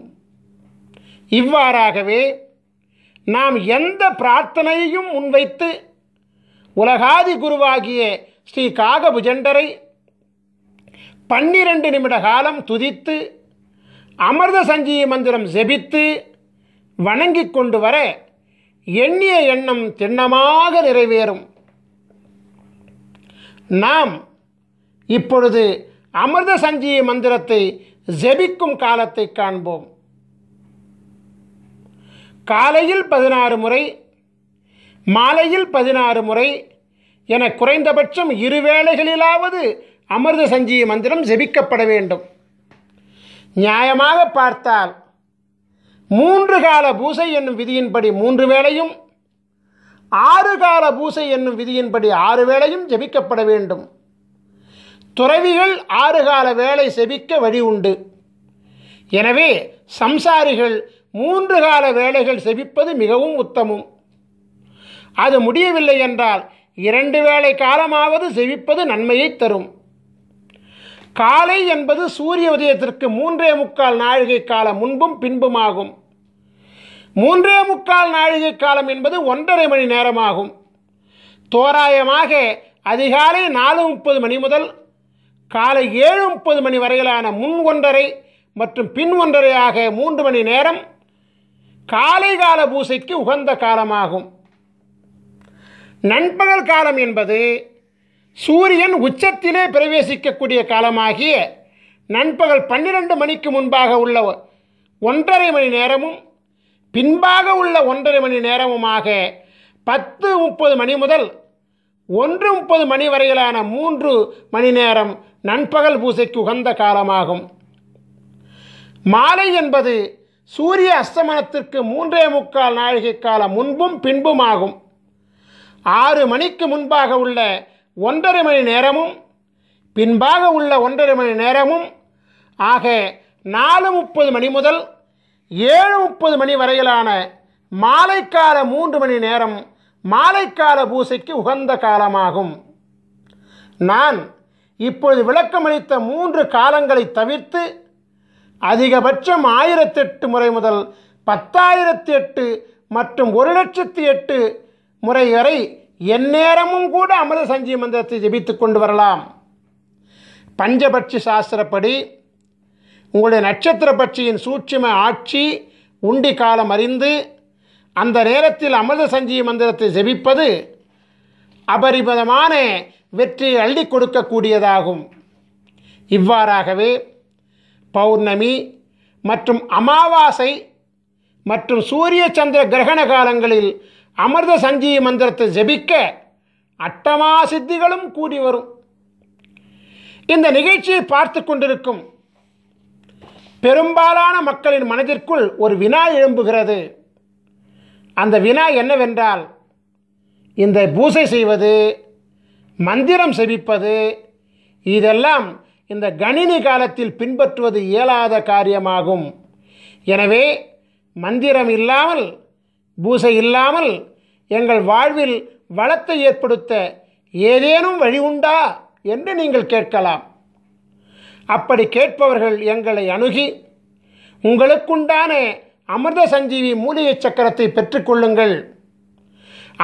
இவ்வாறாகவே நாம் எந்த பிரார்த்தனையையும் முன்வைத்து உலகாதி குருவாகிய ஸ்ரீ காகபுஜண்டரை பன்னிரண்டு நிமிட காலம் துதித்து அமிர்த சஞ்சீவ மந்திரம் ஜெபித்து வணங்கி கொண்டு வர எண்ணிய எண்ணம் திண்ணமாக நிறைவேறும் நாம் இப்பொழுது அமிர்த சஞ்சீவ மந்திரத்தை ஜெபிக்கும் காலத்தை காண்போம் காலையில் பதினாறு முறை மாலையில் பதினாறு முறை என குறைந்தபட்சம் இருவேளைகளிலாவது அமிர்த சஞ்சீவி மந்திரம் ஜெபிக்கப்பட வேண்டும் நியாயமாக பார்த்தால் மூன்று கால பூசை என்னும் விதியின்படி மூன்று வேளையும் ஆறு கால பூசை என்னும் விதியின்படி ஆறு வேளையும் ஜெபிக்கப்பட வேண்டும் துறவிகள் ஆறு கால வேலை செபிக்க வழி உண்டு எனவே சம்சாரிகள் மூன்று கால வேலைகள் செபிப்பது மிகவும் உத்தமும் அது முடியவில்லை என்றால் இரண்டு வேளை காலமாவது செவிப்பது நன்மையை தரும் காலை என்பது சூரிய உதயத்திற்கு மூன்றே முக்கால் நாழிகை காலம் முன்பும் பின்புமாகும் மூன்றே முக்கால் நாழிகை காலம் என்பது ஒன்றரை மணி நேரமாகும் தோராயமாக அதிகாலை நாலு முப்பது மணி முதல் காலை ஏழு முப்பது மணி வரையிலான முன் ஒன்றரை மற்றும் பின் ஒன்றரையாக மூன்று மணி நேரம் காலை கால பூசைக்கு உகந்த காலமாகும் நண்பகல் காலம் என்பது சூரியன் உச்சத்திலே பிரவேசிக்கக்கூடிய காலமாகிய நண்பகல் பன்னிரண்டு மணிக்கு முன்பாக உள்ள ஒன்றரை மணி நேரமும் பின்பாக உள்ள ஒன்றரை மணி நேரமுமாக பத்து முப்பது மணி முதல் ஒன்று முப்பது மணி வரையிலான மூன்று மணி நேரம் நண்பகல் பூசைக்கு உகந்த காலமாகும் மாலை என்பது சூரிய அஸ்தமனத்திற்கு மூன்றே முக்கால் நாழிகை காலம் முன்பும் பின்புமாகும் ஆறு மணிக்கு முன்பாக உள்ள ஒன்றரை மணி நேரமும் பின்பாக உள்ள ஒன்றரை மணி நேரமும் ஆக நாலு முப்பது மணி முதல் ஏழு முப்பது மணி வரையிலான மாலைக்கால மூன்று மணி நேரம் மாலைக்கால பூசைக்கு உகந்த காலமாகும் நான் இப்பொழுது விளக்கமளித்த மூன்று காலங்களை தவிர்த்து அதிகபட்சம் எட்டு முறை முதல் பத்தாயிரத்தி எட்டு மற்றும் ஒரு லட்சத்தி எட்டு முறை வரை எந்நேரமும் கூட அமிர்த சஞ்சீவ மந்திரத்தை ஜபித்து கொண்டு வரலாம் பஞ்சபட்சி சாஸ்திரப்படி உங்களுடைய நட்சத்திர பட்சியின் சூட்சும ஆட்சி உண்டி காலம் அறிந்து அந்த நேரத்தில் அமிர்த சஞ்சீவ மந்திரத்தை ஜெபிப்பது அபரிமிதமான வெற்றியை அள்ளி கொடுக்கக்கூடியதாகும் இவ்வாறாகவே பௌர்ணமி மற்றும் அமாவாசை மற்றும் சூரிய சந்திர கிரகண காலங்களில் அமிர்த சஞ்சீவி மந்திரத்தை ஜெபிக்க அட்டமா சித்திகளும் கூடி வரும் இந்த நிகழ்ச்சியை பார்த்து கொண்டிருக்கும் பெரும்பாலான மக்களின் மனதிற்குள் ஒரு வினா எழும்புகிறது அந்த வினா என்னவென்றால் இந்த பூசை செய்வது மந்திரம் செபிப்பது இதெல்லாம் இந்த கணினி காலத்தில் பின்பற்றுவது இயலாத காரியமாகும் எனவே மந்திரம் இல்லாமல் பூசை இல்லாமல் எங்கள் வாழ்வில் வளத்தை ஏற்படுத்த ஏதேனும் வழி உண்டா என்று நீங்கள் கேட்கலாம் அப்படி கேட்பவர்கள் எங்களை அணுகி உங்களுக்குண்டான அமிர்த சஞ்சீவி மூலிகை சக்கரத்தை பெற்றுக்கொள்ளுங்கள்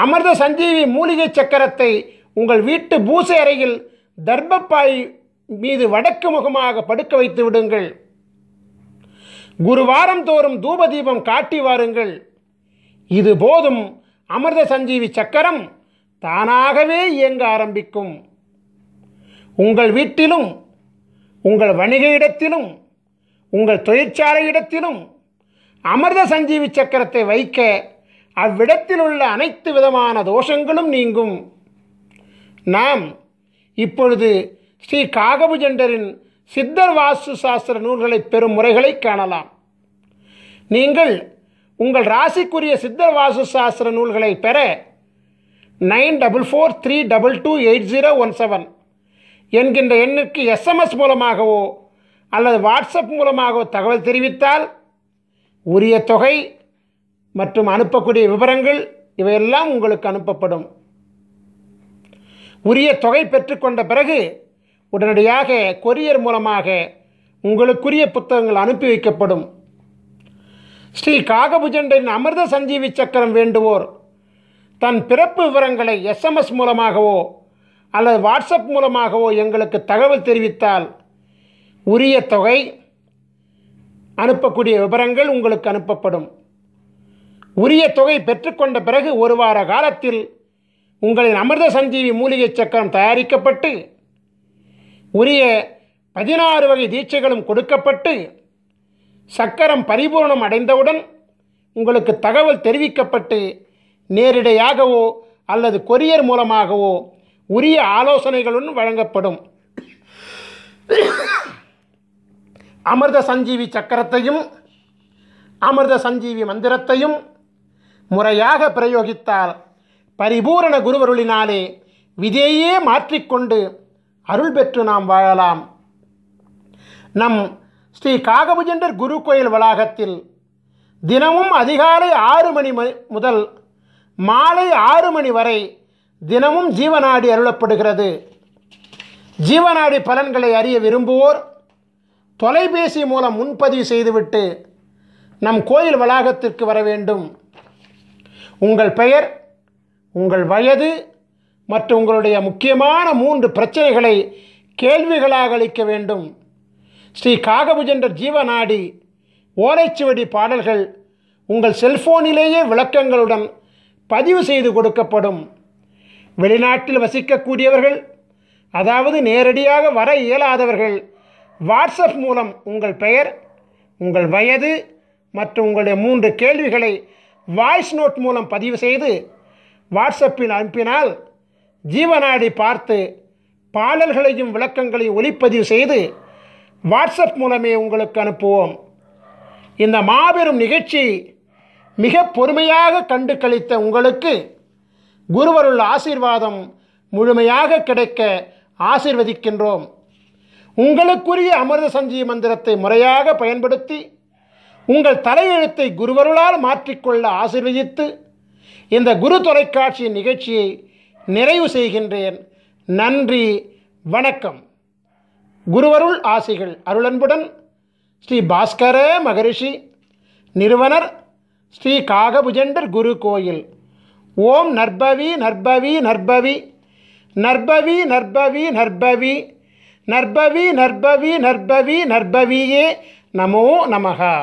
அமிர்த சஞ்சீவி மூலிகை சக்கரத்தை உங்கள் வீட்டு பூசை அறையில் தர்ப்பப்பாய் மீது வடக்கு முகமாக படுக்க வைத்து விடுங்கள் குருவாரம் தோறும் தூப தீபம் காட்டி வாருங்கள் இது போதும் அமிர்த சஞ்சீவி சக்கரம் தானாகவே இயங்க ஆரம்பிக்கும் உங்கள் வீட்டிலும் உங்கள் வணிக இடத்திலும் உங்கள் தொழிற்சாலை இடத்திலும் அமிர்த சஞ்சீவி சக்கரத்தை வைக்க அவ்விடத்தில் உள்ள அனைத்து விதமான தோஷங்களும் நீங்கும் நாம் இப்பொழுது ஸ்ரீ காகபுஜெண்டரின் சித்தர் வாஸ்து சாஸ்திர நூல்களை பெறும் முறைகளை காணலாம் நீங்கள் உங்கள் ராசிக்குரிய சித்த வாசு சாஸ்திர நூல்களை பெற nine double four three double two eight zero one seven என்கின்ற எண்ணிற்கு எஸ்எம்எஸ் மூலமாகவோ அல்லது வாட்ஸ்அப் மூலமாகவோ தகவல் தெரிவித்தால் உரிய தொகை மற்றும் அனுப்பக்கூடிய விவரங்கள் இவையெல்லாம் உங்களுக்கு அனுப்பப்படும் உரிய தொகை பெற்றுக்கொண்ட பிறகு உடனடியாக கொரியர் மூலமாக உங்களுக்குரிய புத்தகங்கள் அனுப்பி வைக்கப்படும் ஸ்ரீ காகபுஜண்டின் அமிர்த சஞ்சீவி சக்கரம் வேண்டுவோர் தன் பிறப்பு விவரங்களை எஸ்எம்எஸ் மூலமாகவோ அல்லது வாட்ஸ்அப் மூலமாகவோ எங்களுக்கு தகவல் தெரிவித்தால் உரிய தொகை அனுப்பக்கூடிய விவரங்கள் உங்களுக்கு அனுப்பப்படும் உரிய தொகை பெற்றுக்கொண்ட பிறகு ஒரு வார காலத்தில் உங்களின் அமிர்த சஞ்சீவி மூலிகை சக்கரம் தயாரிக்கப்பட்டு உரிய பதினாறு வகை தீட்சைகளும் கொடுக்கப்பட்டு சக்கரம் பரிபூர்ணம் அடைந்தவுடன் உங்களுக்கு தகவல் தெரிவிக்கப்பட்டு நேரிடையாகவோ அல்லது கொரியர் மூலமாகவோ உரிய ஆலோசனைகளுடன் வழங்கப்படும் அமிர்த சஞ்சீவி சக்கரத்தையும் அமிர்த சஞ்சீவி மந்திரத்தையும் முறையாக பிரயோகித்தால் பரிபூரண குருவருளினாலே விதையே மாற்றிக்கொண்டு அருள் பெற்று நாம் வாழலாம் நம் ஸ்ரீ காகபுஜண்டர் கோயில் வளாகத்தில் தினமும் அதிகாலை ஆறு மணி முதல் மாலை ஆறு மணி வரை தினமும் ஜீவநாடி அருளப்படுகிறது ஜீவநாடி பலன்களை அறிய விரும்புவோர் தொலைபேசி மூலம் முன்பதிவு செய்துவிட்டு நம் கோயில் வளாகத்திற்கு வர வேண்டும் உங்கள் பெயர் உங்கள் வயது மற்றும் உங்களுடைய முக்கியமான மூன்று பிரச்சனைகளை கேள்விகளாக அளிக்க வேண்டும் ஸ்ரீ காகபுஜெண்டர் ஜீவநாடி ஓலைச்சுவடி பாடல்கள் உங்கள் செல்போனிலேயே விளக்கங்களுடன் பதிவு செய்து கொடுக்கப்படும் வெளிநாட்டில் வசிக்கக்கூடியவர்கள் அதாவது நேரடியாக வர இயலாதவர்கள் வாட்ஸ்அப் மூலம் உங்கள் பெயர் உங்கள் வயது மற்றும் உங்களுடைய மூன்று கேள்விகளை வாய்ஸ் நோட் மூலம் பதிவு செய்து வாட்ஸ்அப்பில் அனுப்பினால் ஜீவநாடி பார்த்து பாடல்களையும் விளக்கங்களையும் ஒளிப்பதிவு செய்து வாட்ஸ்அப் மூலமே உங்களுக்கு அனுப்புவோம் இந்த மாபெரும் நிகழ்ச்சி மிக பொறுமையாக கண்டு கழித்த உங்களுக்கு குருவருள் ஆசீர்வாதம் முழுமையாக கிடைக்க ஆசிர்வதிக்கின்றோம் உங்களுக்குரிய அமிர்த சஞ்சீவி மந்திரத்தை முறையாக பயன்படுத்தி உங்கள் தலையெழுத்தை குருவருளால் மாற்றிக்கொள்ள ஆசிர்வதித்து இந்த குரு தொலைக்காட்சி நிகழ்ச்சியை நிறைவு செய்கின்றேன் நன்றி வணக்கம் குருவருள் ஆசைகள் அருளன்புடன் ஸ்ரீ பாஸ்கர மகரிஷி நிறுவனர் ஸ்ரீ காகபுஜண்டர் குரு கோயில் ஓம் நற்பவி நற்பவி நற்பவி நற்பவி நற்பவி நற்பவி நற்பவி நற்பவி நற்பவி நற்பவியே நமோ நமகா